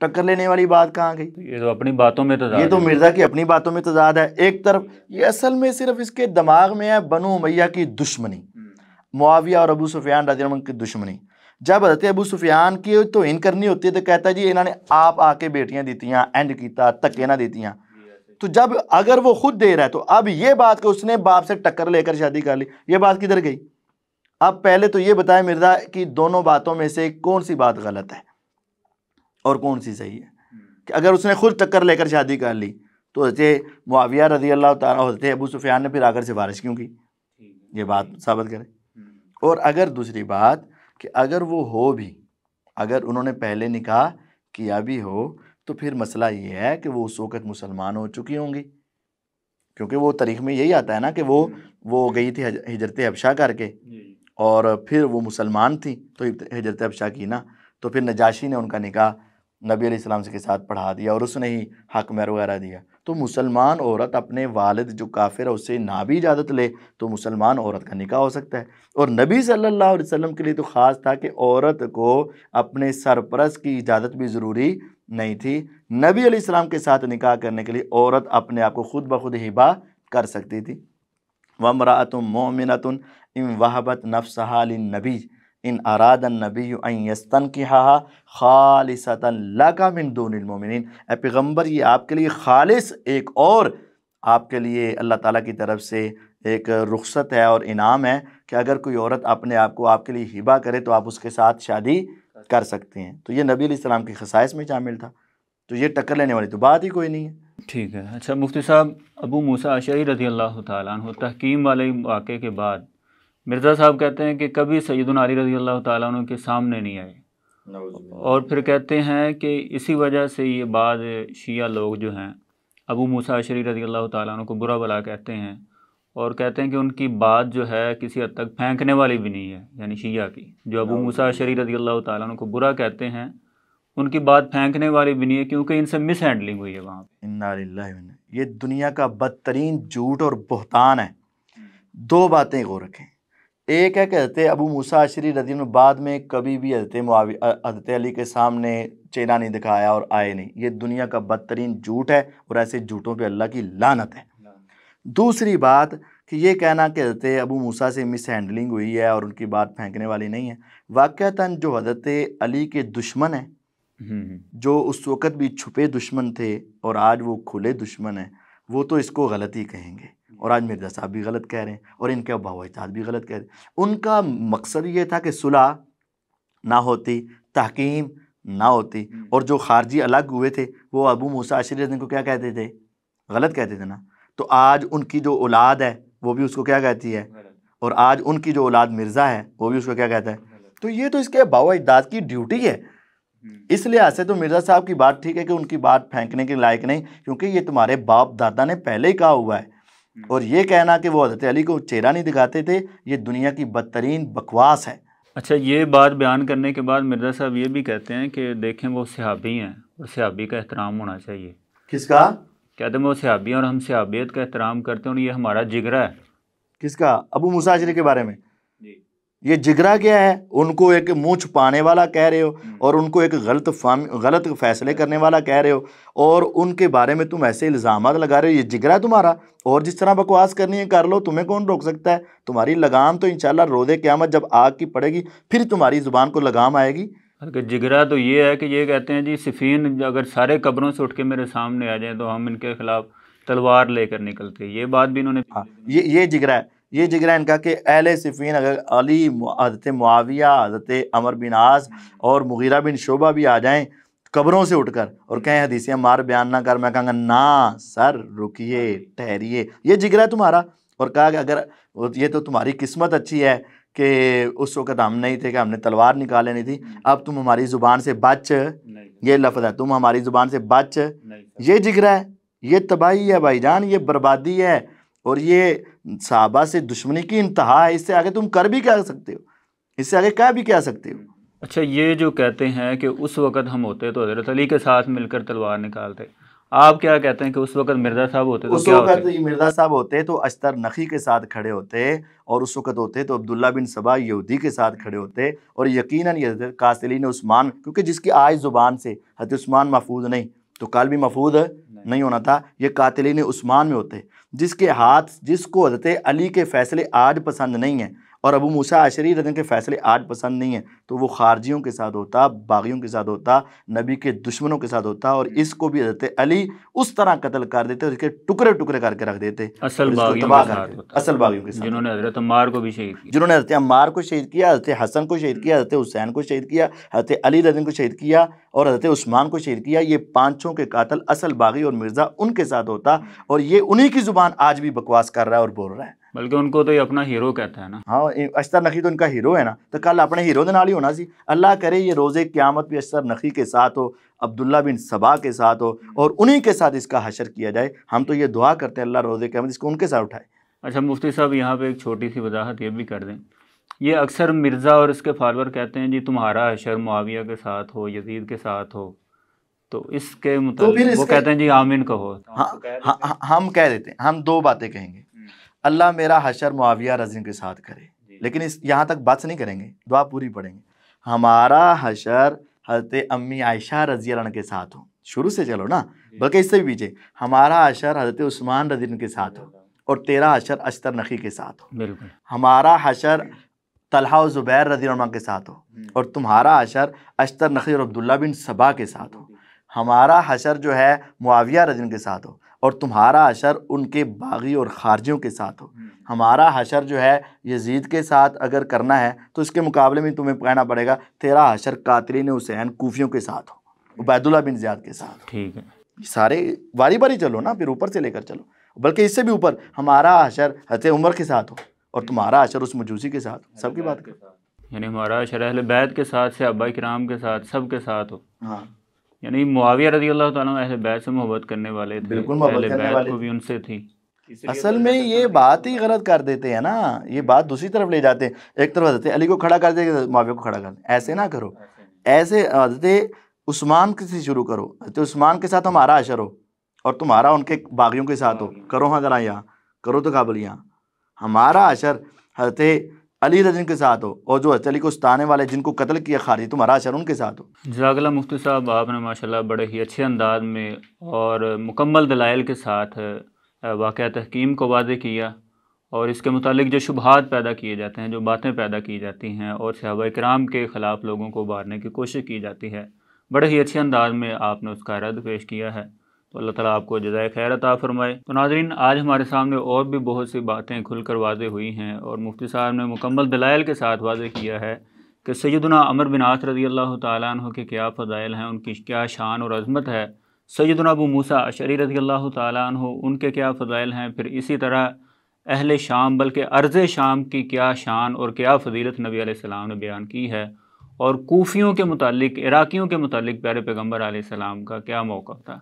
टक्कर लेने वाली बात कहाँ गई तो ये तो अपनी बातों में तो ये तो मिर्जा की अपनी बातों में तजाद है एक तरफ ये असल में सिर्फ इसके दिमाग में है बनो मैया की दुश्मनी हम्म। मुआविया और अबू सुफियान राजा की दुश्मनी जब हजरत अबू सुफियान की तो इन करनी होती है तो कहता है जी इन्होंने आप आके बेटियां दीतियाँ एंड किया धक्के ना दीतियाँ तो जब अगर वो खुद दे रहा है तो अब ये बात को उसने बाप से टक्कर लेकर शादी कर ली ये बात किधर गई अब पहले तो ये बताए मिर्जा कि दोनों बातों में से कौन सी बात गलत है और कौन सी सही है हम्म। कि अगर उसने खुद टक्कर लेकर शादी कर ली तो हजरत मुआविया रजी अल्लाह तजरत अबू सुफियान ने फिर आकर सिफारिश क्यों की ये बात साबित करें हम्म। और अगर दूसरी बात कि अगर वो हो भी अगर उन्होंने पहले निकाह किया भी हो तो फिर मसला ये है कि वो उस वक़्त मुसलमान हो चुकी होंगी क्योंकि वो तारीख में यही आता है ना कि वो हम्म। वो गई थी हजरत अबशा करके और फिर वो मुसलमान थी तो हजरत अबशा की ना तो फिर नजाशी ने उनका निकाह नबी अलैहिस्सलाम के साथ पढ़ा दिया और उसने ही हक मर वगैरह दिया तो मुसलमान औरत अपने वालिद जो काफिर है उससे ना भी इजाज़त ले तो मुसलमान औरत का निकाह हो सकता है और नबी सल्लल्लाहु अलैहि वसल्लम के लिए तो ख़ास था कि औरत को अपने सरपरस की इजाज़त भी ज़रूरी नहीं थी नबी अलैहिस्सलाम के साथ निकाह करने के लिए औरत अपने आप को खुद ब खुद हिबा कर सकती थी वमरातुम मोमिनतुन इम वहबत नफ़सहाल नबी इन अरादन नबी यस्तन की हा खालिसता लगा मिन दोमिन पैगम्बर ये आपके लिए खालिस एक और आपके लिए अल्लाह ताला की तरफ से एक रुख्सत है और इनाम है कि अगर कोई औरत अपने आप को आपके लिए हिबा करे तो आप उसके साथ शादी कर सकते हैं तो ये नबी सलाम की खसाइस में शामिल था तो ये टक्कर लेने वाली तो बात ही कोई नहीं है ठीक है अच्छा मुफ्ती साहब अबू मूसा अशरी रजी अल्लाह तहकीम वाले वाक़े के बाद मिर्ज़ा साहब कहते हैं कि कभी सईदन अली रजी अल्लाह तुम के सामने नहीं आए और फिर कहते हैं कि इसी वजह से ये बाद शिया लोग जो हैं अबू मूसा शरी रजी अल्लाह तु को बुरा भला कहते हैं और कहते हैं कि उनकी बात जो है किसी हद तक फेंकने वाली भी नहीं है यानी शिया की जो अबू मूसा शरी रजी अल्लाह तु को बुरा कहते हैं उनकी बात फेंकने वाली भी नहीं है क्योंकि इनसे मिस हैंडलिंग हुई है वहाँ पर इन्ना ये दुनिया का बदतरीन झूठ और बहतान है दो बातें गौर रखें एक है कि हजरत अबू मूसा अशरी रदीन बाद में कभी भी हजरत मुआवी हजरत अली के सामने चेहरा नहीं दिखाया और आए नहीं ये दुनिया का बदतरीन झूठ है और ऐसे झूठों पे अल्लाह की लानत है दूसरी बात कि ये कहना कि हजरत अबू मूसा से मिस हैंडलिंग हुई है और उनकी बात फेंकने वाली नहीं है वाक़ता जो हजरत अली के दुश्मन हैं हम्म, हम्म। जो उस वक़्त भी छुपे दुश्मन थे और आज वो खुले दुश्मन हैं वो तो इसको गलती कहेंगे और आज मिर्ज़ा साहब भी गलत कह रहे हैं और इनके अबाजाद भी गलत कह रहे हैं उनका मकसद ये था कि सुलह ना होती तहकीम ना होती हम्म। और जो खारजी अलग हुए थे वो अबू मूसा अशरत को क्या कहते थे गलत कहते थे ना तो आज उनकी जो औलाद है वो भी उसको क्या कहती है और आज उनकी जो औलाद मिर्ज़ा है वो भी उसको क्या कहता है तो ये तो इसके बाबा की ड्यूटी है हम्म। इस लिहाज से तो मिर्ज़ा साहब की बात ठीक है कि उनकी बात फेंकने के लायक नहीं क्योंकि ये तुम्हारे बाप दादा ने पहले ही कहा हुआ है हम्म। और ये कहना कि वो हज़रत अली को चेहरा नहीं दिखाते थे ये दुनिया की बदतरीन बकवास है अच्छा ये बात बयान करने के बाद मिर्ज़ा साहब ये भी कहते हैं कि देखें वो सिहाबी हैं और सहाबी का एहतराम होना चाहिए किसका कहते तो हैं वो हैं और हम सिहाबियत का एहतराम करते हैं और ये हमारा जिगरा है किसका अबू मुसाजरे के बारे में ये जिगरा क्या है उनको एक मुँह छुपाने वाला कह रहे हो हम्म। और उनको एक गलत गलत फैसले करने वाला कह रहे हो और उनके बारे में तुम ऐसे इल्ज़ाम लगा रहे हो ये जिगरा तुम्हारा और जिस तरह बकवास करनी है कर लो तुम्हें कौन रोक सकता है तुम्हारी लगाम तो इन रोदे क़्यामत जब आग की पड़ेगी फिर तुम्हारी ज़ुबान को लगाम आएगी जिगरा तो ये है कि ये कहते हैं जी सिफीन अगर सारे कब्रों से उठ के मेरे सामने आ जाए तो हम इनके खिलाफ तलवार लेकर निकलते ये बात भी इन्होंने हाँ, ये ये जिगरा है ये जिक्र है इनका कि अहल सिफीन अगर अली हजरत मुआविया हजरत अमर बिन आस हम्म। और मुगीरा बिन शोबा भी आ जाएँ कब्रों से उठकर और कहें हदीसियाँ मार बयान ना कर मैं कहूँगा ना सर रुकिए ठहरिए ये जिक्र है तुम्हारा और कहा कि अगर ये तो तुम्हारी किस्मत अच्छी है कि उस वक़्त हम नहीं थे कि हमने तलवार निकाल लेनी थी हम्म। अब तुम हमारी ज़ुबान से बच ये लफ्ज़ है तुम हमारी ज़ुबान से बच ये जिक्र है ये तबाही है भाईजान ये बर्बादी है और ये साहबा से दुश्मनी की इंतहा है इससे आगे तुम कर भी क्या सकते हो इससे आगे क्या भी क्या सकते हो अच्छा ये जो कहते हैं कि उस वक़्त हम होते तो हजरत अली के साथ मिलकर तलवार निकालते आप क्या कहते हैं कि उस वक़्त मिर्जा साहब होते उस वक़्त मिर्जा साहब होते तो, तो अस्तर नखी के साथ खड़े होते और उस वक़्त होते तो अब्दुल्ला बिन सबा यहूदी के साथ खड़े होते और यकीनन ये कासिली ने उस्मान क्योंकि जिसकी आय ज़ुबान से हत उस्मान महफूज नहीं तो कल भी महफूज है नहीं होना था ये कातलिन उस्मान में होते जिसके हाथ जिसको हजरत अली के फैसले आज पसंद नहीं है और अबू मूसा आशरी रजन के फ़ैसले आज पसंद नहीं है तो वो खारजियों के साथ होता बागियों के साथ होता नबी के दुश्मनों के साथ होता और हम्म। इसको भी हजरत अली उस तरह कत्ल कर देते और इसके टुकड़े टुकड़े करके रख देते असल बागियों के साथ असल बागियों के साथ जिन्होंने हजरत अम्मार को भी शहीद किया जिन्होंने हजरत अम्मार को शहीद किया हजरत हसन को शहीद किया हजरत हुसैन को शहीद किया हजरत अली रजन को शहीद किया और हजरत उस्मान को शहीद किया ये पाँचों के कातल असल बागी और मिर्ज़ा उनके साथ होता हम्म। और ये उन्हीं की ज़ुबान आज भी बकवास कर रहा है और बोल रहा है बल्कि उनको तो ये अपना हीरो कहता है ना हाँ अश्तर नखी तो उनका हीरो है ना तो कल अपने हीरो के नाल ही होना ਹੋਣਾ अल्लाह करे ये रोज़े क्यामत भी अश्तर नखी के साथ हो अब्दुल्ला बिन सबा के साथ हो और उन्हीं के साथ इसका हशर किया जाए हम तो ये दुआ करते हैं अल्लाह रोज़े के इसको उनके साथ उठाए अच्छा मुफ्ती साहब यहाँ पर एक छोटी सी वजाहत ये भी कर दें ये अक्सर मिर्ज़ा और इसके फालवर कहते हैं जी तुम्हारा अशर मुआविया के साथ हो यजीद के साथ हो तो इसके मतलब तो वो कहते हैं जी आमिन कहो हाँ, हाँ, हाँ, हम कह देते हैं हम दो बातें कहेंगे अल्लाह मेरा हशर मुआविया रजीन के साथ करे लेकिन इस यहाँ तक बात से नहीं करेंगे दुआ पूरी पढ़ेंगे हमारा हशर हजरत अम्मी आयशा रजी के साथ हो शुरू से चलो ना बल्कि इससे भी पीछे हमारा अशर हजरत उस्मान रजी के साथ हो और तेरा अशर अश्तर नखी के साथ हो हमारा हशर तलहा ज़ुबैर रजी के साथ हो हम्म। और तुम्हारा अशर अश्तर नखी और अब्दुल्ला बिन सबा के साथ हो हमारा हशर जो है मुआविया रजन के साथ हो और तुम्हारा हशर उनके बागी और खारजियों के साथ हो हम्म। हमारा हशर जो है यजीद के साथ अगर करना है तो इसके मुकाबले में तुम्हें कहना पड़ेगा तेरा हशर कातरीन हुसैन कोफियों के साथ हो हम्म। उबैदुल्ला बिन ज्याद के साथ ठीक है सारे बारी बारी चलो ना फिर ऊपर से लेकर चलो बल्कि इससे भी ऊपर हमारा अशर हत उमर के साथ हो और तुम्हारा अशर उस मजूसी के साथ सबकी बात यानी हमारा अशर अहल बैत के साथ से अब्बा कराम के साथ सब के साथ हो हाँ यानी मुआविया रजी अल्लाह तु ऐसे बैत से मोहब्बत करने वाले थे बिल्कुल पहले करने वाले को भी उनसे थी तो असल में ये बात ही गलत कर देते हैं ना ये बात दूसरी तरफ ले जाते हैं एक तरफ हजरत अली को खड़ा कर देते मुआविया को खड़ा कर ऐसे ना करो ऐसे हजरत उस्मान से शुरू करो हजरत उस्मान के साथ हमारा अशर हो और तुम्हारा उनके बागियों के साथ हो करो हाँ जरा यहाँ करो तो काबुल यहाँ हमारा अशर हजरत अली रजन के साथ हो और जो अचली को सताने वाले जिनको कत्ल किया खारिज तुम्हारा अशर उनके साथ हो जजाकला मुफ्ती साहब आपने माशाल्लाह बड़े ही अच्छे अंदाज में और मुकम्मल दलाइल के साथ वाक़ तहकीम को वाजे किया और इसके मुतालिक जो शुभात पैदा किए जाते हैं जो बातें पैदा की जाती हैं और सहाबा कराम के ख़िलाफ़ लोगों को उबारने की कोशिश की जाती है बड़े ही अच्छे अंदाज में आपने उसका रद्द पेश किया है तो अल्लाह ताला आपको जजाय खैर अता फरमाए तो नाजरीन आज हमारे सामने और भी बहुत सी बातें खुलकर वाजे हुई हैं और मुफ्ती साहब ने मुकम्मल दलाइल के साथ वाजे किया है कि सैदना अमर बिन आस रजी अल्लाह तु के क्या फ़ज़ाइल हैं उनकी क्या शान और अजमत है सैदना अबू मूसा अशरी रजी अल्लाह तु उनके क्या फ़ज़ाइल हैं फिर इसी तरह अहल शाम बल्कि अर्ज़ शाम की क्या शान और क्या फजीलत नबी आसमाम ने बयान की है और कोफ़ियों के मतलब इराक़ियों के मतलब प्यारे पैगम्बर आसमाम का क्या मौक़ था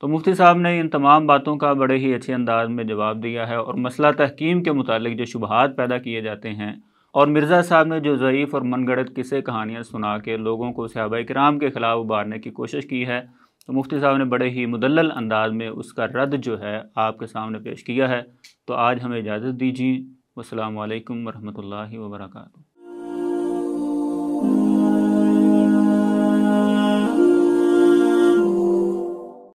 तो मुफ्ती साहब ने इन तमाम बातों का बड़े ही अच्छे अंदाज में जवाब दिया है और मसला तहकीम के मुतालिक जो शुबहत पैदा किए जाते हैं और मिर्ज़ा साहब ने जो ज़यीफ़ और मनगढ़ किस्से कहानियाँ सुना के लोगों को सहाबा कराम के ख़िलाफ़ उबारने की कोशिश की है तो मुफ्ती साहब ने बड़े ही मुदल अंदाज में उसका रद्द जो है आपके सामने पेश किया है तो आज हमें इजाज़त दीजिए अल्लाम वरहमल वर्का